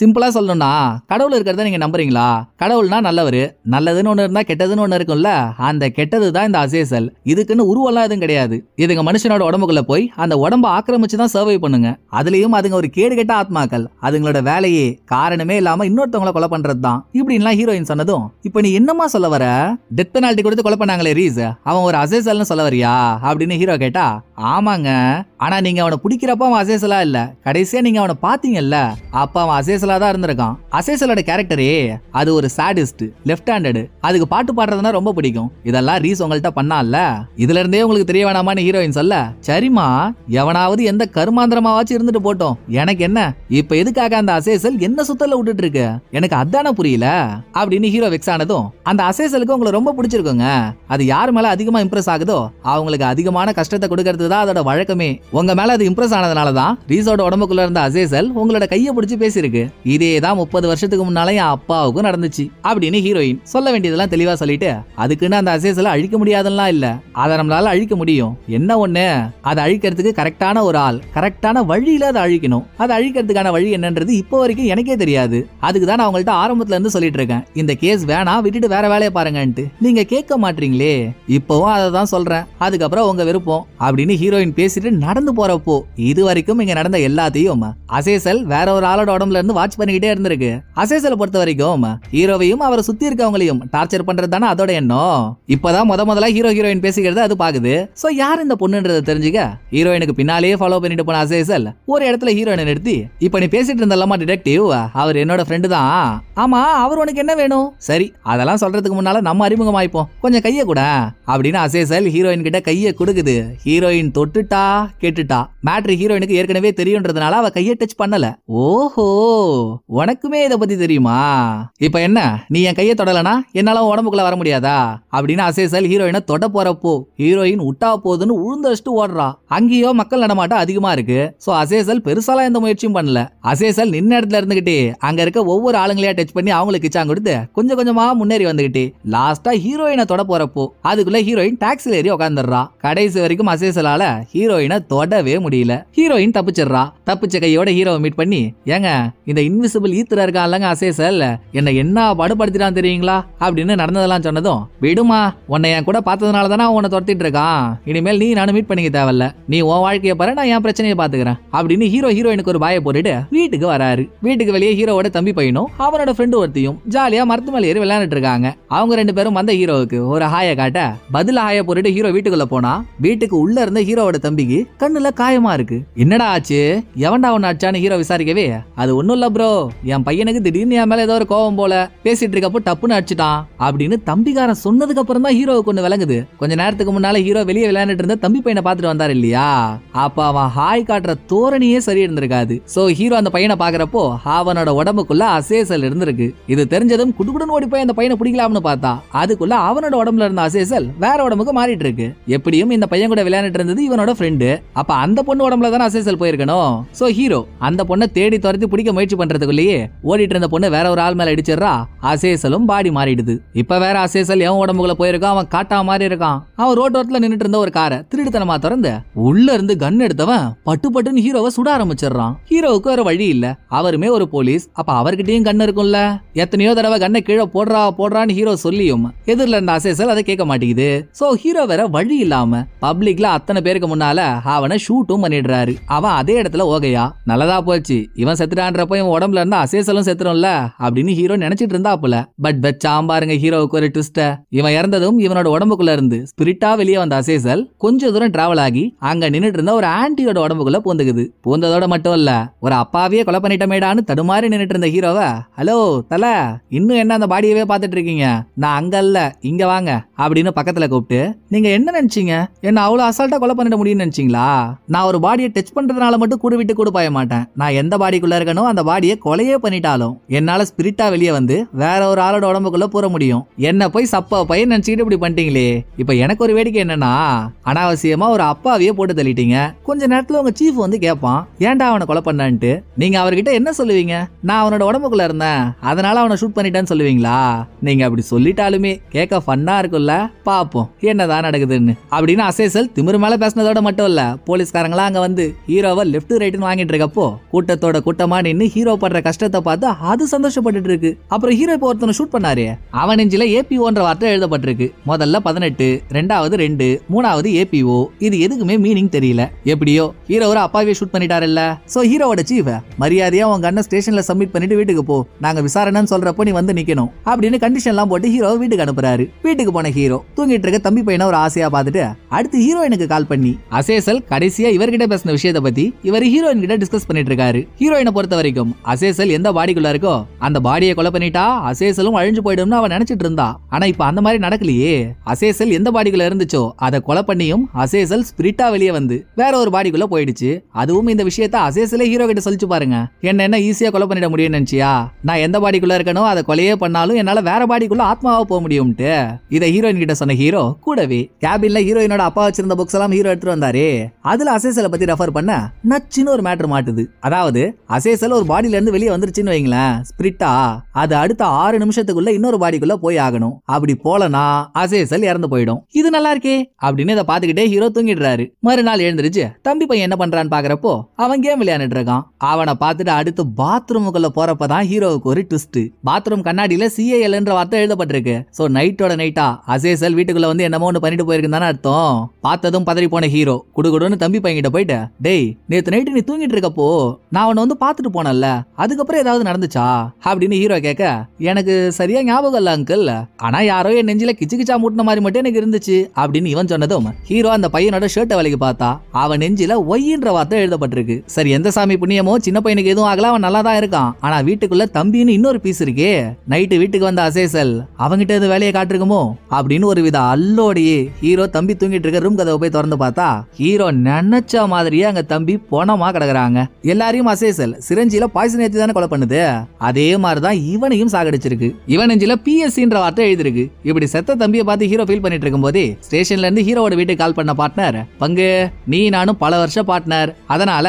சிம்பிளா சொல்லணும்னா கடவுள் இருக்கிறத நீங்க நம்புறீங்களா கடவுள்னா நல்லவர் நல்லதுன்னு ஒண்ணு இருந்தா கெட்டதுன்னு ஒண்ணு இருக்கும்ல அந்த கெட்டது தான் இந்த அசேசல் இதுக்குன்னு உருவெல்லாம் எதுவும் கிடையாது இதுங்க மனுஷனோட உடம்புக்குள்ள போய் அந்த உடம்ப ஆக்கிரமிச்சு தான் சர்வை பண்ணுங்க அதுலயும் அதுங்க ஒரு கேடு கெட்ட ஆத்மாக்கள் அதுங்களோட வேலையே காரணமே இல்லாம இன்னொருத்தவங்களை கொலை பண்றது தான் இப்படின்லாம் ஹீரோயின் சொன்னதும் இப்போ நீ என்னமா சொல்ல வர டெத் பெனால்ட்டி கொடுத்து கொலை பண்ணாங்களே ரீஸ் அவன் ஒரு அசேசல்னு சொல்ல வரியா அப்படின்னு ஹீரோ கேட்டா ஆமாங்க ஆனால் நீங்கள் அவனை பிடிக்கிறப்ப அவன் அசேசலா இல்லை கடைசியாக நீங்கள் அவனை பார்த்தீங்கல்ல அப்போ அவன் அசேசலா தான் இருந்திருக்கான் அசேசலோட கேரக்டரே அது ஒரு சாடிஸ்ட் லெஃப்ட் ஹேண்டடு அதுக்கு பாட்டு பாடுறதுனா ரொம்ப பிடிக்கும் இதெல்லாம் ரீஸ் உங்கள்கிட்ட பண்ணால இதுல இருந்தே உங்களுக்கு தெரிய வேணாமான்னு ஹீரோயின் சொல்ல சரிம்மா எவனாவது எந்த கருமாந்திரமாவாச்சும் இருந்துட்டு போட்டோம் எனக்கு என்ன இப்போ எதுக்காக அந்த அசேசல் என்ன சுத்தல விட்டுட்டு இருக்கு எனக்கு அதான புரியல அப்படின்னு ஹீரோ வெக்ஸ் ஆனதும் அந்த அசேசலுக்கு உங்களை ரொம்ப பிடிச்சிருக்குங்க அது யார் மேல அதிகமா இம்ப்ரெஸ் ஆகுதோ அவங்களுக்கு அதிகமான கஷ்டத்தை கொடுக்கறது தான் அதோட வழக்கமே உங்க மேல அது இம்ப்ரெஸ் ஆனதுனால தான் ரீசோட உடம்புக்குள்ள இருந்த அசேசல் உங்களோட கையை பிடிச்சி பேசியிருக்கு இதே தான் முப்பது வருஷத்துக்கு முன்னால என் அப்பாவுக்கும் நடந்துச்சு அப்படின்னு ஹீரோயின் சொல்ல வேண்டியதெல்லாம் தெளிவா சொல்லிட்டு அதுக்குன்னு அந்த அசேசலை அழிக்க முடியாதெல்லாம் இல்ல அதை நம்மளால அழிக்க முடியும் என்ன ஒண்ணு அதை அழிக்கிறதுக்கு கரெக்டான ஒரு ஆள் கரெக்டான வழியில அதை அழிக்கணும் அதை அழிக்கிறதுக்கான வழி என்னன்றது இப்போ வரைக்கும் எனக்கே தெரியாது அதுக்கு தான் நான் உங்கள்ட்ட ஆரம்பத்துல இருந்து சொல்லிட்டு இருக்கேன் இந்த கேஸ் வேணா விட்டுட்டு வேற வேலையை பாருங்கன்ட்டு நீங்க கேட்க மாட்டீங்களே இப்பவும் அதை தான் சொல்றேன் அதுக்கப்புறம் உங்க விருப்பம் அப்படின்னு ஹீரோயின் பேசிட்டு நடந்து போறப்போ இது வரைக்கும் இங்க நடந்த எல்லாத்தையும் அசேசல் வேற ஒரு ஆளோட உடம்புல இருந்து வாட்ச் பண்ணிக்கிட்டே இருந்திருக்கு அசேசலை பொறுத்த வரைக்கும் ஹீரோவையும் அவரை சுத்தி இருக்கவங்களையும் டார்ச்சர் பண்றது தானே அதோட எண்ணம் இப்பதான் முத முதல்ல ஹீரோ ஹீரோயின் பேசிக்கிறது அது பாக்குது சோ யார் இந்த பொண்ணுன்றத தெரிஞ்சுக்க ஹீரோயினுக்கு பின்னாலேயே ஃபாலோ பண்ணிட்டு போன அசேசல் ஒரு இடத்துல ஹீரோயினை நிறுத்தி இப்ப நீ பேசிட்டு இருந்தல்லமா டிடெக்டிவ் அவர் என்னோட ஃப்ரெண்டு தான் ஆமா அவர் உனக்கு என்ன வேணும் சரி அதெல்லாம் சொல்றதுக்கு முன்னால நம்ம ஆயிப்போம் கொஞ்சம் கைய கூட அப்படின்னு அசேசல் ஹீரோயின் கிட்ட கையை கொடுக்குது ஹீரோயின் தொட்டுட்டா கேட்டுட்டா மேட்ரு ஹீரோயினுக்கு ஏற்கனவே தெரியும்ன்றதுனால அவ கையை டச் பண்ணல ஓஹோ உனக்குமே இதை பத்தி தெரியுமா இப்ப என்ன நீ என் கையை தொடலனா என்னால உடம்புக்குள்ள வர முடியாதா அப்படின்னு அசேசல் ஹீரோயினை தொட போறப்போ ஹீரோயின் உட்டா போதுன்னு வச்சுட்டு ஓடுறா அங்கேயோ மக்கள் நடமாட்டம் அதிகமா இருக்கு சோ அசேசல் பெருசாலாம் எந்த முயற்சியும் பண்ணல அசேசல் நின்ன இடத்துல இருந்துகிட்டு அங்க இருக்க ஒவ்வொரு ஆளுங்களையா டச் பண்ணி அவங்களுக்கு கிச்சாங்க கொடுத்து கொஞ்சம் கொஞ்சமா முன்னேறி வந்துகிட்டு லாஸ்டா ஹீரோயினை தொட போறப்போ அதுக்குள்ள ஹீரோயின் டாக்ஸில ஏறி உட்காந்துடுறா கடைசி வரைக்கும் அசேசலால ஹீரோயினை தொடவே முடியல ஹீரோயின் தப்பிச்சிடுறா தப்பிச்ச கையோட ஹீரோவை மீட் பண்ணி ஏங்க இந்த இன்விசிபிள் ஈத்துற இருக்கான்லங்க இல்ல என்ன என்ன படுபடுத்திடான் தெரியுங்களா அப்படின்னு நடந்ததெல்லாம் சொன்னதும் விடுமா உன்னை என் கூட பார்த்ததுனால தானே உன்னை துரத்திட்டு இருக்கான் இனிமேல் நீ நானும் மீட் பண்ணிக்க தேவையில்ல நீ உன் வாழ்க்கையை பாரு நான் என் பிரச்சனையை பாத்துக்கிறேன் அப்படின்னு ஹீரோ ஹீரோயினுக்கு ஒரு பாய போட்டுட்டு வீட்டுக்கு வராரு வீட்டுக்கு வெளியே ஹீரோவோட தம்பி பையனும் அவனோட ஃப்ரெண்டு ஒருத்தையும் ஜாலியா மருத்துவமனை ஏறி விளையாண்டுட்டு இருக்காங்க அவங்க ரெண்டு பேரும் வந்த ஹீரோவுக்கு ஒரு ஹாய காட்ட பதில் ஹாய போட்டுட்டு ஹீரோ வீட்டுக்குள்ள போனா வீட்டுக்கு உள்ள இருந்த ஹீரோவோட தம்பிக்கு கண்ணுல காயமா இருக்கு என்னடா ஆச்சு எவன்டா ஒண்ணு ஆச்சான்னு ஹீரோ விசாரிக்கவே அது ஒன்றும் இல்லை ப்ரோ என் பையனுக்கு திடீர்னு என் மேலே ஏதோ ஒரு கோவம் போல பேசிட்டு இருக்கப்போ டப்புன்னு அடிச்சிட்டான் அப்படின்னு தம்பிக்காரன் சொன்னதுக்கு அப்புறம் தான் ஹீரோவுக்கு ஒன்று விளங்குது கொஞ்ச நேரத்துக்கு முன்னால ஹீரோ வெளியே விளையாண்டுட்டு இருந்த தம்பி பையனை பார்த்துட்டு வந்தார் இல்லையா அப்ப அவன் ஹாய் காட்டுற தோரணியே சரி இருந்திருக்காது ஸோ ஹீரோ அந்த பையனை பாக்குறப்போ அவனோட உடம்புக்குள்ள அசேசல் இருந்திருக்கு இது தெரிஞ்சதும் குடுகுடன் ஓடி போய் அந்த பையனை பிடிக்கலாம்னு பார்த்தா அதுக்குள்ள அவனோட உடம்புல இருந்த அசேசல் வேற உடம்புக்கு மாறிட்டு இருக்கு எப்படியும் இந்த பையன் கூட விளையாண்டுட்டு இருந்தது இவனோட ஃப்ரெண்டு அப்ப அந்த பொண்ணு உடம்புல தான் அசைசல் போயிருக்கணும் சோ ஹீரோ அந்த பொண்ணை தேடி துரத்தி பிடிக்க முயற்சி பண்றதுக்குள்ளேயே ஓடிட்டு இருந்த பொண்ணு வேற ஒரு ஆள் மேல அடிச்சிடுறா அசேசலும் பாடி மாறிடுது இப்ப வேற அசேசல் எவன் உடம்புல போயிருக்கான் அவன் காட்டா மாதிரி இருக்கான் அவன் ஓரத்துல நின்றுட்டு இருந்த ஒரு காரை திருடுத்தனமா திறந்து உள்ள இருந்து கன் எடுத்தவன் பட்டு பட்டுன்னு ஹீரோவை சுட ஆரம்பிச்சிடுறான் ஹீரோவுக்கு வேற வழி இல்ல அவருமே ஒரு போலீஸ் அப்ப அவர்கிட்டயும் கண் இருக்கும்ல எத்தனையோ தடவை கண்ணை கீழே போடுறா போடுறான்னு ஹீரோ சொல்லியும் எதிரில் இருந்த அசேசல் அதை கேட்க மாட்டேங்குது சோ ஹீரோ வேற வழி இல்லாம பப்ளிக்ல அத்தனை பேருக்கு முன்னால அவன் அவனை ஷூட்டும் பண்ணிடுறாரு அவன் அதே இடத்துல ஓகையா நல்லதா போச்சு இவன் செத்துட்டான்றப்ப இவன் உடம்புல இருந்தா அசேசலும் செத்துறோம்ல அப்படின்னு ஹீரோ நினைச்சிட்டு இருந்தாப்புல பட் பட் பாருங்க ஹீரோவுக்கு ஒரு ட்விஸ்ட இவன் இறந்ததும் இவனோட உடம்புக்குள்ள இருந்து ஸ்பிரிட்டா வெளியே வந்த அசேசல் கொஞ்ச தூரம் டிராவல் ஆகி அங்க நின்றுட்டு இருந்த ஒரு ஆன்டியோட உடம்புக்குள்ள பூந்துக்குது பூந்ததோட மட்டும் இல்ல ஒரு அப்பாவே கொலை பண்ணிட்டமேடான்னு தடுமாறி நின்றுட்டு இருந்த ஹீரோவை ஹலோ தல இன்னும் என்ன அந்த பாடியவே பார்த்துட்டு இருக்கீங்க நான் அங்க இல்ல இங்க வாங்க அப்படின்னு பக்கத்துல கூப்பிட்டு நீங்க என்ன நினைச்சீங்க என்ன அவ்வளவு அசால்ட்டா கொலை பண்ணிட முடியும்னு நினைச்சீங்களா நான் ஒரு பாடியை டச் பண்றதுனால மட்டும் கூட விட்டு கூட போய மாட்டேன் நான் எந்த பாடிக்குள்ள இருக்கனோ அந்த பாடியை கொலையே பண்ணிட்டாலும் என்னால ஸ்பிரிட்டா வெளியே வந்து வேற ஒரு ஆளோட உடம்புக்குள்ள போற முடியும் என்ன போய் சப்ப பையன் நினைச்சுக்கிட்டு இப்படி பண்ணிட்டீங்களே இப்ப எனக்கு ஒரு வேடிக்கை என்னன்னா அனாவசியமா ஒரு அப்பாவையே போட்டு தள்ளிட்டீங்க கொஞ்ச நேரத்துல உங்க சீஃப் வந்து கேட்பான் ஏன்டா அவனை கொலை பண்ணான்ட்டு நீங்க அவர்கிட்ட என்ன சொல்லுவீங்க நான் அவனோட உடம்புக்குள்ள இருந்தேன் அதனால அவனை ஷூட் பண்ணிட்டேன்னு சொல்லுவீங்களா நீங்க அப்படி சொல்லிட்டாலுமே கேட்க ஃபன்னா இருக்கும்ல பாப்போம் என்னதான் நடக்குதுன்னு அப்படின்னு அசேசல் திமிரு மேல பேசினதோட மட்டும் இல்ல போலீஸ்காரங்களாம் அங்கே வந்து ஹீரோவை லெஃப்ட் ரைட்டுன்னு வாங்கிட்டு இருக்கப்போ கூட்டத்தோட கூட்டமா நின்று ஹீரோ படுற கஷ்டத்தை பார்த்து அது சந்தோஷப்பட்டு இருக்கு அப்புறம் ஹீரோ இப்போ ஒருத்தனை ஷூட் பண்ணாரு அவன் நெஞ்சில ஏபிஓன்ற வார்த்தை எழுதப்பட்டிருக்கு முதல்ல பதினெட்டு ரெண்டாவது ரெண்டு மூணாவது ஏபிஓ இது எதுக்குமே மீனிங் தெரியல எப்படியோ ஹீரோ ஒரு அப்பாவே ஷூட் பண்ணிட்டாருல்ல சோ ஹீரோட சீஃப் மரியாதையா உங்க அண்ணன் ஸ்டேஷன்ல சப்மிட் பண்ணிட்டு வீட்டுக்கு போ நாங்க விசாரணைன்னு சொல்றப்போ நீ வந்து நிக்கணும் அப்படின்னு கண்டிஷன் எல்லாம் போட்டு ஹீரோ வீட்டுக்கு அனுப்புறாரு வீட்டுக்கு போன ஹீரோ தூங்கிட்டு இருக்க தம்பி பையனை ஒரு ஆசையா பார்த்துட்டு அடுத்து ஹீரோ எனக்கு கால் பண்ணி அசேசல் கடைசியா இவர்கிட்ட பேசின விஷயத்தை பத்தி இவர் ஹீரோயின் கிட்ட டிஸ்கஸ் பண்ணிட்டு இருக்காரு ஹீரோயினை பொறுத்த வரைக்கும் அசேசல் எந்த பாடிக்குள்ள இருக்கோ அந்த பாடியை கொலை பண்ணிட்டா அசேசலும் அழிஞ்சு போயிடும்னு அவன் நினைச்சிட்டு இருந்தா ஆனா இப்ப அந்த மாதிரி நடக்கலையே அசேசல் எந்த பாடிக்குள்ள இருந்துச்சோ அதை கொலை பண்ணியும் அசேசல் ஸ்பிரிட்டா வெளியே வந்து வேற ஒரு பாடிக்குள்ள போயிடுச்சு அதுவும் இந்த விஷயத்த அசேசலே ஹீரோ கிட்ட சொல்லிச்சு பாருங்க என்ன என்ன ஈஸியா கொலை பண்ணிட முடியும் நினைச்சியா நான் எந்த பாடிக்குள்ள இருக்கனோ அதை கொலையே பண்ணாலும் என்னால வேற பாடிக்குள்ள ஆத்மாவ போக முடியும்ட்டு இதை ஹீரோயின் கிட்ட சொன்ன ஹீரோ கூடவே கேபின்ல ஹீரோயினோட அப்பா வச்சிருந்த புக்ஸ் எல்லாம் ஹீரோ எடுத்துட்டு வந்தாரு அதுல அசேசலை பத்தி ரெஃபர் பண்ண நச்சுன்னு ஒரு மேட்ரு மாட்டுது அதாவது அசேசல் ஒரு பாடியில இருந்து வெளியே வந்துருச்சுன்னு வைங்களேன் ஸ்பிரிட்டா அது அடுத்த ஆறு நிமிஷத்துக்குள்ள இன்னொரு பாடிக்குள்ள போய் ஆகணும் அப்படி போலனா அசேசல் இறந்து போயிடும் இது நல்லா இருக்கே அப்படின்னு இதை பார்த்துக்கிட்டே ஹீரோ தூங்கிடுறாரு மறுநாள் எழுந்துருச்சு தம்பி பையன் என்ன பண்றான்னு பாக்குறப்போ அவன் கேம் விளையாண்டுட்டு இருக்கான் அவனை பார்த்துட்டு அடுத்து பாத்ரூமுக்குள்ள போறப்பதான் ஹீரோவுக்கு ஒரு ட்விஸ்ட் பாத்ரூம் கண்ணாடியில என்ற வார்த்தை எழுதப்பட்டிருக்கு ஸோ நைட்டோட நைட்டா அசேசல் வீட்டுக்குள்ள வந்து என்னமோ ஒன்று பண்ணிட்டு போயிருக்குன்னு அர்த்தம் பார்த்ததும் பதறி போன ஹீரோ குடுகுடு அப்படின்னு தம்பி பையன்கிட்ட போயிட்டு டேய் நேற்று நைட்டு நீ தூங்கிட்டு இருக்கப்போ நான் அவனை வந்து பார்த்துட்டு போனேன்ல அதுக்கப்புறம் ஏதாவது நடந்துச்சா அப்படின்னு ஹீரோ கேட்க எனக்கு சரியா ஞாபகம் இல்லை அங்கிள் ஆனா யாரோ என் நெஞ்சில கிச்சு கிச்சா மூட்டின மாதிரி மட்டும் எனக்கு இருந்துச்சு அப்படின்னு இவன் சொன்னதும் ஹீரோ அந்த பையனோட ஷர்ட்டை வலிக்கு பார்த்தா அவன் நெஞ்சில ஒய்ன்ற வார்த்தை எழுதப்பட்டிருக்கு சரி எந்த சாமி புண்ணியமோ சின்ன பையனுக்கு எதுவும் ஆகல அவன் நல்லா தான் இருக்கான் ஆனா வீட்டுக்குள்ள தம்பின்னு இன்னொரு பீஸ் இருக்கே நைட்டு வீட்டுக்கு வந்த அசேசல் அவங்கிட்ட எது வேலையை காட்டிருக்குமோ அப்படின்னு ஒரு வித அல்லோடையே ஹீரோ தம்பி தூங்கிட்டு இருக்க ரூம் கதவை போய் திறந்து பார்த்தா ஹீரோ நினைச்ச மாதிரியே அங்க தம்பி போனமா கிடக்குறாங்க எல்லாரையும் அசேசல் சிரஞ்சியில பாய்சன் ஏத்தி தானே கொலை பண்ணுது அதே மாதிரிதான் இவனையும் சாகடிச்சிருக்கு இவன் நெஞ்சில பிஎஸ்சின்ற வார்த்தை எழுதிருக்கு இப்படி செத்த தம்பியை பார்த்து ஹீரோ ஃபீல் பண்ணிட்டு இருக்கும் போதே ஸ்டேஷன்ல இருந்து ஹீரோவோட வீட்டுக்கு கால் பண்ண பார்ட்னர் பங்கு நீ நானும் பல வருஷம் பார்ட்னர் அதனால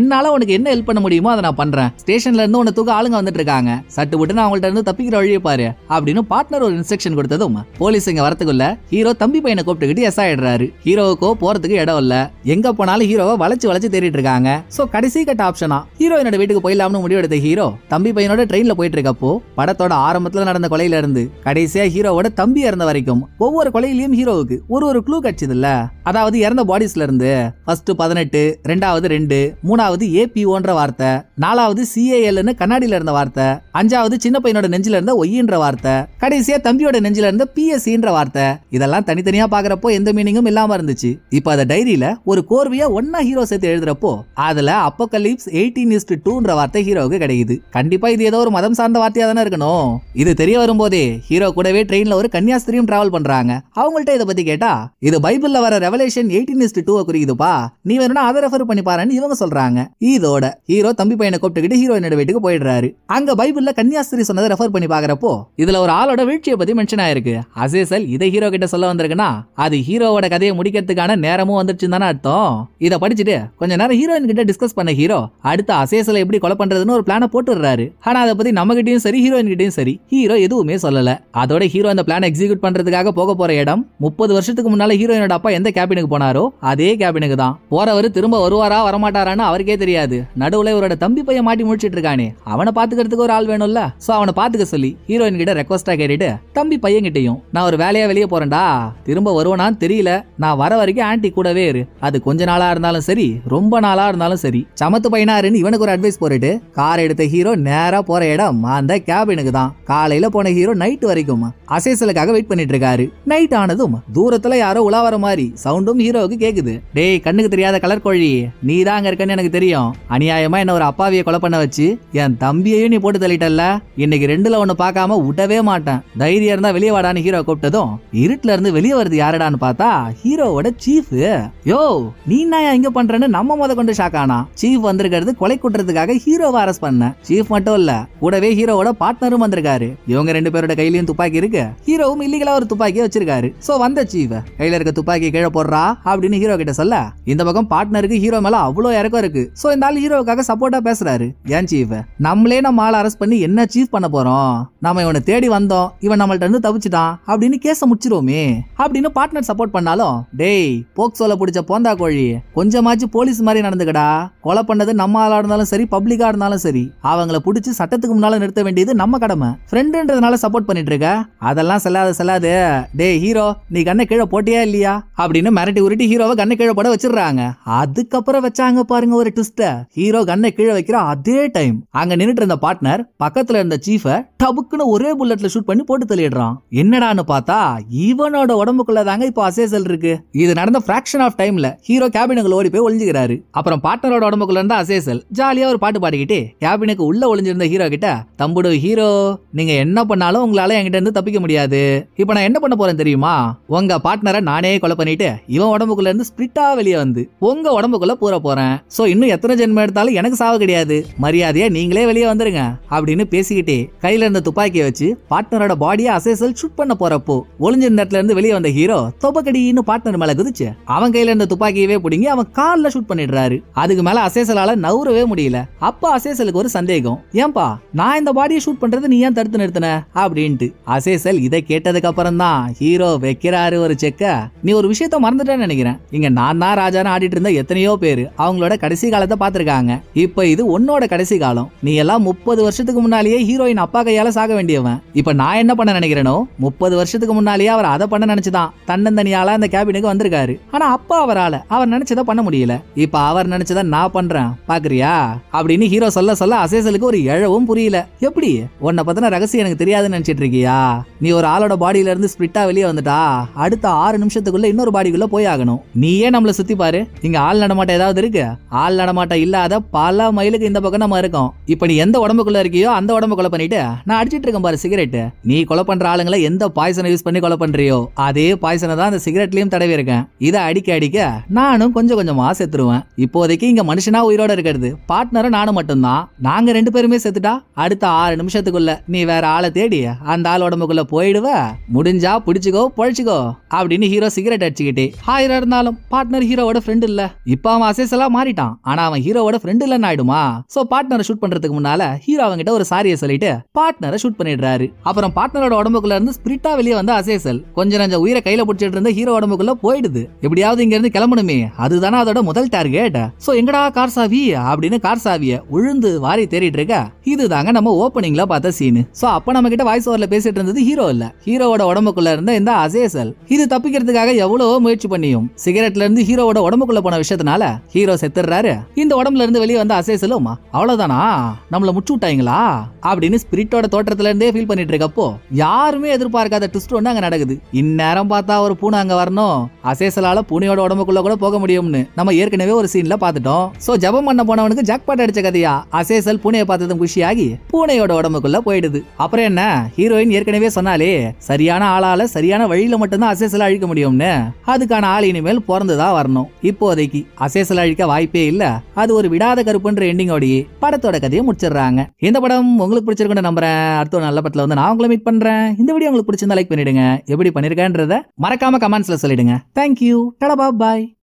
என்னால உனக்கு என்ன ஹெல்ப் பண்ண முடியுமோ அதை நான் பண்றேன் ஸ்டேஷன்ல இருந்து உன்னை தூக்க ஆளுங்க வந்துட்டு இருக்காங்க சட்டு விட்டு நான் அவங்கள்ட்ட இருந்து தப்பிக்கிற வழியை பாரு அப்படின்னு பார்ட்னர் ஒரு இன்ஸ்ட்ரக்ஷன் கொடுத்ததும் போலீஸ் இங்க வரத்துக்குள்ள ஹீரோ தம்பி பையனை கூப்பிட்டுக்கிட்டு எஸ் ஆயிடுறாரு ஹீரோவுக்கோ போறதுக்கு இடம் இல்ல எங்க போனாலும் ஹீரோவை வளைச்சு வளைச்சு தேடிட்டு இருக்காங்க சோ கடைசி கட்ட ஆப்ஷனா ஹீரோயினோட வீட்டுக்கு போயிடலாம்னு முடிவெடுத்த ஹீரோ தம்பி பையனோட ட்ரெயின்ல போயிட்டு இருக்கப்போ படத்தோட ஆரம்பத்துல நடந்த கொலையில இருந்து கடைசியா ஹீரோவோட தம்பி இறந்த வரைக்கும் ஒவ்வொரு கொலையிலயும் ஹீரோவுக்கு ஒரு ஒரு க்ளூ கிடைச்சது இல்ல அதாவது இறந்த பாடிஸ்ல இருந்து ஃபர்ஸ்ட் பதினெட்டு ரெண்டாவது ரெண்டு மூணாவது ஏபிஓன்ற வார்த்தை நாலாவது சிஏஎல்னு கண்ணாடியில இருந்த வார்த்தை அஞ்சாவது சின்ன பையனோட நெஞ்சில இருந்த ஒய்ன்ற வார்த்தை கடைசியா தம்பியோட நெஞ்சில இருந்த பிஎஸ்சின்ற வார்த்தை இதெல்லாம் தனித்தனியா பாக்குறப்போ எந்த மீனிங்கும் இல்லாம இருந்துச்சு இப்ப அத டைரியில ஒரு ஒரு கோர்வையா ஒன்னா ஹீரோ சேர்த்து எழுதுறப்போ அதுல அப்போகலிப்ஸ் எயிட்டீன் இஸ்ட் டூன்ற வார்த்தை ஹீரோவுக்கு கிடைக்குது கண்டிப்பா இது ஏதோ ஒரு மதம் சார்ந்த வார்த்தையா தானே இருக்கணும் இது தெரிய வரும்போதே ஹீரோ கூடவே ட்ரெயின்ல ஒரு கன்னியாஸ்திரியும் டிராவல் பண்றாங்க அவங்கள்ட்ட இதை பத்தி கேட்டா இது பைபிள்ல வர ரெவலேஷன் எயிட்டீன் இஸ்ட் டூவை குறிக்குதுப்பா நீ வேணும்னா அதை ரெஃபர் பண்ணி பாருன்னு இவங்க சொல்றாங்க இதோட ஹீரோ தம்பி பையனை கூப்பிட்டுக்கிட்டு என்னோட வீட்டுக்கு போயிடுறாரு அங்க பைபிள்ல கன்னியாஸ்திரி சொன்னதை ரெஃபர் பண்ணி பாக்குறப்போ இதுல ஒரு ஆளோட வீழ்ச்சியை பத்தி மென்ஷன் ஆயிருக்கு அசேசல் இதை ஹீரோ கிட்ட சொல்ல வந்திருக்குன்னா அது ஹீரோவோட கதையை முடிக்கிறதுக்கான நேரமும் வந்துருச்சுன்னு தானே அர்த்தம் அர்த்தம் இதை படிச்சுட்டு கொஞ்ச நேரம் ஹீரோயின் கிட்ட டிஸ்கஸ் பண்ண ஹீரோ அடுத்த அசேசல எப்படி கொலை பண்றதுன்னு ஒரு பிளான போட்டுடுறாரு ஆனா அதை பத்தி நம்ம கிட்டயும் சரி ஹீரோயின் கிட்டயும் சரி ஹீரோ எதுவுமே சொல்லல அதோட ஹீரோ அந்த பிளான் எக்ஸிக்யூட் பண்றதுக்காக போக போற இடம் முப்பது வருஷத்துக்கு முன்னால ஹீரோயினோட அப்பா எந்த கேபினுக்கு போனாரோ அதே கேபினுக்கு தான் போறவர் திரும்ப வருவாரா வரமாட்டாரான்னு அவருக்கே தெரியாது நடுவுல இவரோட தம்பி பையன் மாட்டி முடிச்சிட்டு இருக்கானே அவனை பாத்துக்கிறதுக்கு ஒரு ஆள் வேணும்ல சோ அவனை பாத்துக்க சொல்லி ஹீரோயின் கிட்ட ரெக்வஸ்டா கேட்டுட்டு தம்பி பையன் கிட்டையும் நான் ஒரு வேலையா வெளியே போறேன்டா திரும்ப வருவனான்னு தெரியல நான் வர வரைக்கும் ஆன்டி கூடவே இரு அது கொஞ்ச நாளாக இருந்தாலும் சரி ரொம்ப நாளாக இருந்தாலும் சரி சமத்து பையனாருன்னு இவனுக்கு ஒரு அட்வைஸ் போட்டுட்டு கார் எடுத்த ஹீரோ நேராக போகிற இடம் அந்த கேபினுக்கு தான் காலையில் போன ஹீரோ நைட் வரைக்கும் அசேசலுக்காக வெயிட் பண்ணிட்டு இருக்காரு நைட் ஆனதும் தூரத்தில் யாரோ உலா வர மாதிரி சவுண்டும் ஹீரோவுக்கு கேட்குது டேய் கண்ணுக்கு தெரியாத கலர் கோழி நீ தான் அங்கே இருக்கன்னு எனக்கு தெரியும் அநியாயமா என்ன ஒரு அப்பாவிய கொலை பண்ண வச்சு என் தம்பியையும் நீ போட்டு தள்ளிட்டல இன்னைக்கு ரெண்டுல ஒன்று பார்க்காம விடவே மாட்டேன் தைரியம் இருந்தா வெளியே வாடான்னு ஹீரோ கூப்பிட்டதும் இருட்டுல இருந்து வெளியே வருது யாரடான்னு பார்த்தா ஹீரோவோட சீஃப் யோ நீ நான் இங்க பண்றேன்னு நம்ம முத கொண்டு ஷாக் ஆனா சீஃப் வந்திருக்கிறது கொலை குற்றத்துக்காக ஹீரோவை அரெஸ்ட் பண்ண சீஃப் மட்டும் இல்ல கூடவே ஹீரோவோட பார்ட்னரும் வந்திருக்காரு இவங்க ரெண்டு பேரோட கையிலயும் துப்பாக்கி இருக்கு ஹீரோவும் இல்லீகலா ஒரு துப்பாக்கியை வச்சிருக்காரு சோ வந்த சீஃப் கையில இருக்க துப்பாக்கி கீழே போடுறா அப்படின்னு ஹீரோ கிட்ட சொல்ல இந்த பக்கம் பார்ட்னருக்கு ஹீரோ மேல அவ்வளவு இறக்கம் இருக்கு சோ இந்த ஆள் ஹீரோவுக்காக சப்போர்ட்டா பேசுறாரு ஏன் சீஃப் நம்மளே நம்ம ஆள் அரெஸ்ட் பண்ணி என்ன சீஃப் பண்ண போறோம் நாம இவனை தேடி வந்தோம் இவன் நம்மள்ட்ட இருந்து தவிச்சுட்டான் அப்படின்னு கேச முடிச்சிருவோமே அப்படின்னு பார்ட்னர் சப்போர்ட் பண்ணாலும் டேய் போக்சோல பிடிச்ச போந்தா பொழி கொஞ்சமாச்சு போலீஸ் மாதிரி நடந்துக்கடா கொலை பண்ணது நம்ம ஆளா இருந்தாலும் சரி பப்ளிக்கா இருந்தாலும் சரி அவங்கள பிடிச்சி சட்டத்துக்கு முன்னால நிறுத்த வேண்டியது நம்ம கடமை ஃப்ரெண்டுன்றதுனால சப்போர்ட் பண்ணிட்டு இருக்க அதெல்லாம் செல்லாத செல்லாது டே ஹீரோ நீ கண்ணை கீழே போட்டியா இல்லையா அப்படின்னு மிரட்டி உருட்டி ஹீரோவை கண்ணை கீழே போட வச்சிடுறாங்க அதுக்கப்புறம் வச்சாங்க பாருங்க ஒரு ட்விஸ்ட ஹீரோ கண்ணை கீழே வைக்கிற அதே டைம் அங்க நின்றுட்டு இருந்த பார்ட்னர் பக்கத்துல இருந்த சீஃப டபுக்குன்னு ஒரே புல்லட்ல ஷூட் பண்ணி போட்டு தள்ளிடுறான் என்னடான்னு பார்த்தா இவனோட உடம்புக்குள்ள தாங்க இப்போ அசேசல் இருக்கு இது நடந்த ஃபிராக்ஷன் ஆஃப் டைம்ல ஹீரோ கேபினுக்குள்ள ஓடி போய் ஒளிஞ்சுக்கிறாரு அப்புறம் பார்ட்னரோட உடம்புக்குள்ள இருந்தா அசேசல் ஜாலியா ஒரு பாட்டு பாடிக்கிட்டு கேபினுக்கு உள்ள ஒளிஞ்சிருந்த ஹீரோ கிட்ட தம்புடு ஹீரோ நீங்க என்ன பண்ணாலும் உங்களால என்கிட்ட இருந்து தப்பிக்க முடியாது இப்போ நான் என்ன பண்ண போறேன் தெரியுமா உங்க பார்ட்னரை நானே கொலை பண்ணிட்டு இவன் உடம்புக்குள்ள இருந்து ஸ்பிரிட்டா வெளியே வந்து உங்க உடம்புக்குள்ள பூர போறேன் சோ இன்னும் எத்தனை ஜென்மம் எடுத்தாலும் எனக்கு சாவு கிடையாது மரியாதையா நீங்களே வெளியே வந்துருங்க அப்படின்னு பேசிக்கிட்டே கையில இருந்த துப்பாக்கியை வச்சு பார்ட்னரோட பாடியை அசேசல் ஷூட் பண்ண போறப்போ ஒளிஞ்சிருந்த இடத்துல இருந்து வெளியே வந்த ஹீரோ தொபக்கடின்னு பார்ட்னர் மேல குதிச்சு அவன் கையில இருந்த துப்பாக்கி துப்பாக்கியவே பிடிங்கி அவன் கால்ல ஷூட் பண்ணிடுறாரு அதுக்கு மேல அசேசலால நவுறவே முடியல அப்ப அசேசலுக்கு ஒரு சந்தேகம் ஏன்பா நான் இந்த பாடியை ஷூட் பண்றது நீ ஏன் தடுத்து நிறுத்தின அப்படின்ட்டு அசேசல் இதை கேட்டதுக்கு அப்புறம் தான் ஹீரோ வைக்கிறாரு ஒரு செக்க நீ ஒரு விஷயத்த மறந்துட்டேன்னு நினைக்கிறேன் இங்க நான் தான் ராஜான்னு ஆடிட்டு இருந்த எத்தனையோ பேர் அவங்களோட கடைசி காலத்தை பார்த்துருக்காங்க இப்ப இது உன்னோட கடைசி காலம் நீ எல்லாம் முப்பது வருஷத்துக்கு முன்னாலேயே ஹீரோயின் அப்பா கையால சாக வேண்டியவன் இப்ப நான் என்ன பண்ண நினைக்கிறேனோ முப்பது வருஷத்துக்கு முன்னாலேயே அவர் அதை பண்ண நினைச்சுதான் தன்னந்தனியால அந்த கேபினுக்கு வந்திருக்காரு ஆனா அப்பா அவரால் அவர் நினைச்சதை பண்ண முடியல இப்ப அவர் நினைச்சதை நான் பண்றேன் பாக்குறியா அப்படின்னு ஹீரோ சொல்ல சொல்ல அசேசலுக்கு ஒரு இழவும் புரியல எப்படி உன்னை பத்தின ரகசியம் எனக்கு தெரியாதுன்னு நினைச்சிட்டு இருக்கியா நீ ஒரு ஆளோட பாடியில இருந்து ஸ்பிரிட்டா வெளியே வந்துட்டா அடுத்த ஆறு நிமிஷத்துக்குள்ள இன்னொரு பாடிக்குள்ள போய் ஆகணும் நீயே நம்மள சுத்தி பாரு இங்க ஆள் நடமாட்டம் ஏதாவது இருக்கு ஆள் நடமாட்டம் இல்லாத பல மைலுக்கு இந்த பக்கம் நம்ம இருக்கோம் இப்ப நீ எந்த உடம்புக்குள்ள இருக்கியோ அந்த உடம்பு கொலை பண்ணிட்டு நான் அடிச்சிட்டு இருக்கேன் பாரு சிகரெட் நீ கொலை பண்ற ஆளுங்களை எந்த பாய்சனை யூஸ் பண்ணி கொலை பண்றியோ அதே பாய்சனை தான் அந்த சிகரெட்லயும் தடவி இருக்கேன் இதை அடிக்க அடிக்க நானும் கொஞ்சம் கொஞ்சமாக செத்துருவேன் இப்போதைக்கு இங்கே மனுஷனா உயிரோட இருக்கிறது பார்ட்னரும் நானும் மட்டும்தான் நாங்கள் ரெண்டு பேருமே செத்துட்டா அடுத்த ஆறு நிமிஷத்துக்குள்ள நீ வேற ஆளை தேடி அந்த ஆள் உடம்புக்குள்ள போயிடுவ முடிஞ்சா பிடிச்சிக்கோ பொழைச்சிக்கோ அப்படின்னு ஹீரோ சிகரெட் அடிச்சுக்கிட்டே ஹாயிரா இருந்தாலும் பார்ட்னர் ஹீரோவோட ஃப்ரெண்ட் இல்ல இப்ப அவன் அசேஸ் எல்லாம் மாறிட்டான் ஆனா அவன் ஹீரோவோட ஃப்ரெண்ட் இல்லன்னு ஆயிடுமா சோ பார்ட்னரை ஷூட் பண்றதுக்கு முன்னால ஹீரோ அவங்கிட்ட ஒரு சாரியை சொல்லிட்டு பார்ட்னரை ஷூட் பண்ணிடுறாரு அப்புறம் பார்ட்னரோட உடம்புக்குள்ள இருந்து ஸ்பிரிட்டா வெளியே வந்த அசேசல் கொஞ்சம் நஞ்ச உயிரை கையில பிடிச்சிட்டு இருந்த ஹீரோ உடம்புக்குள்ள போயிடுது எப்படியாவது இங்க இருந்து கிளம்பணும் போகணுமே அதுதானே அதோட முதல் டார்கெட் சோ எங்கடா கார் சாவி அப்படின்னு கார் சாவிய உழுந்து வாரி தேடிட்டு இருக்க இது தாங்க நம்ம ஓப்பனிங்ல பார்த்த சீனு சோ அப்ப நம்ம கிட்ட வாய்ஸ் ஓவர்ல பேசிட்டு இருந்தது ஹீரோ இல்ல ஹீரோவோட உடம்புக்குள்ள இருந்த இந்த அசேசல் இது தப்பிக்கிறதுக்காக எவ்வளவு முயற்சி பண்ணியும் சிகரெட்ல இருந்து ஹீரோவோட உடம்புக்குள்ள போன விஷயத்தினால ஹீரோ செத்துறாரு இந்த உடம்புல இருந்து வெளியே வந்த அசேசலும் அவ்வளவுதானா நம்மள முச்சு விட்டாங்களா அப்படின்னு ஸ்பிரிட்டோட தோற்றத்துல இருந்தே ஃபீல் பண்ணிட்டு இருக்கப்போ யாருமே எதிர்பார்க்காத ட்விஸ்ட் ஒண்ணு அங்க நடக்குது இந்நேரம் பார்த்தா ஒரு பூனை அங்க வரணும் அசேசலால பூனையோட உடம்புக்குள்ள கூட போக முடியும்னு நம்ம ஏற்கனவே ஒரு சீன்ல பாத்துட்டோம் சோ ஜபம் பண்ண போனவனுக்கு ஜாக்பாட் அடிச்ச கதையா அசேசல் பூனையை பார்த்ததும் குஷியாகி பூனையோட உடம்புக்குள்ள போயிடுது அப்புறம் என்ன ஹீரோயின் ஏற்கனவே சொன்னாலே சரியான ஆளால சரியான வழியில மட்டும்தான் அசேசல் அழிக்க முடியும்னு அதுக்கான ஆள் இனிமேல் பிறந்துதான் வரணும் இப்போதைக்கு அசேசல் அழிக்க வாய்ப்பே இல்ல அது ஒரு விடாத கருப்புன்ற எண்டிங்கோடயே படத்தோட கதையை முடிச்சிடுறாங்க இந்த படம் உங்களுக்கு பிடிச்சிருக்குன்னு நம்புறேன் அடுத்த நல்ல படத்துல வந்து நான் உங்களை மீட் பண்றேன் இந்த வீடியோ உங்களுக்கு பிடிச்சிருந்தா லைக் பண்ணிடுங்க எப்படி பண்ணிருக்கேன்றத மறக்காம கமெண்ட்ஸ்ல சொல்லிடுங்க தேங்க்யூ டடபா பாய்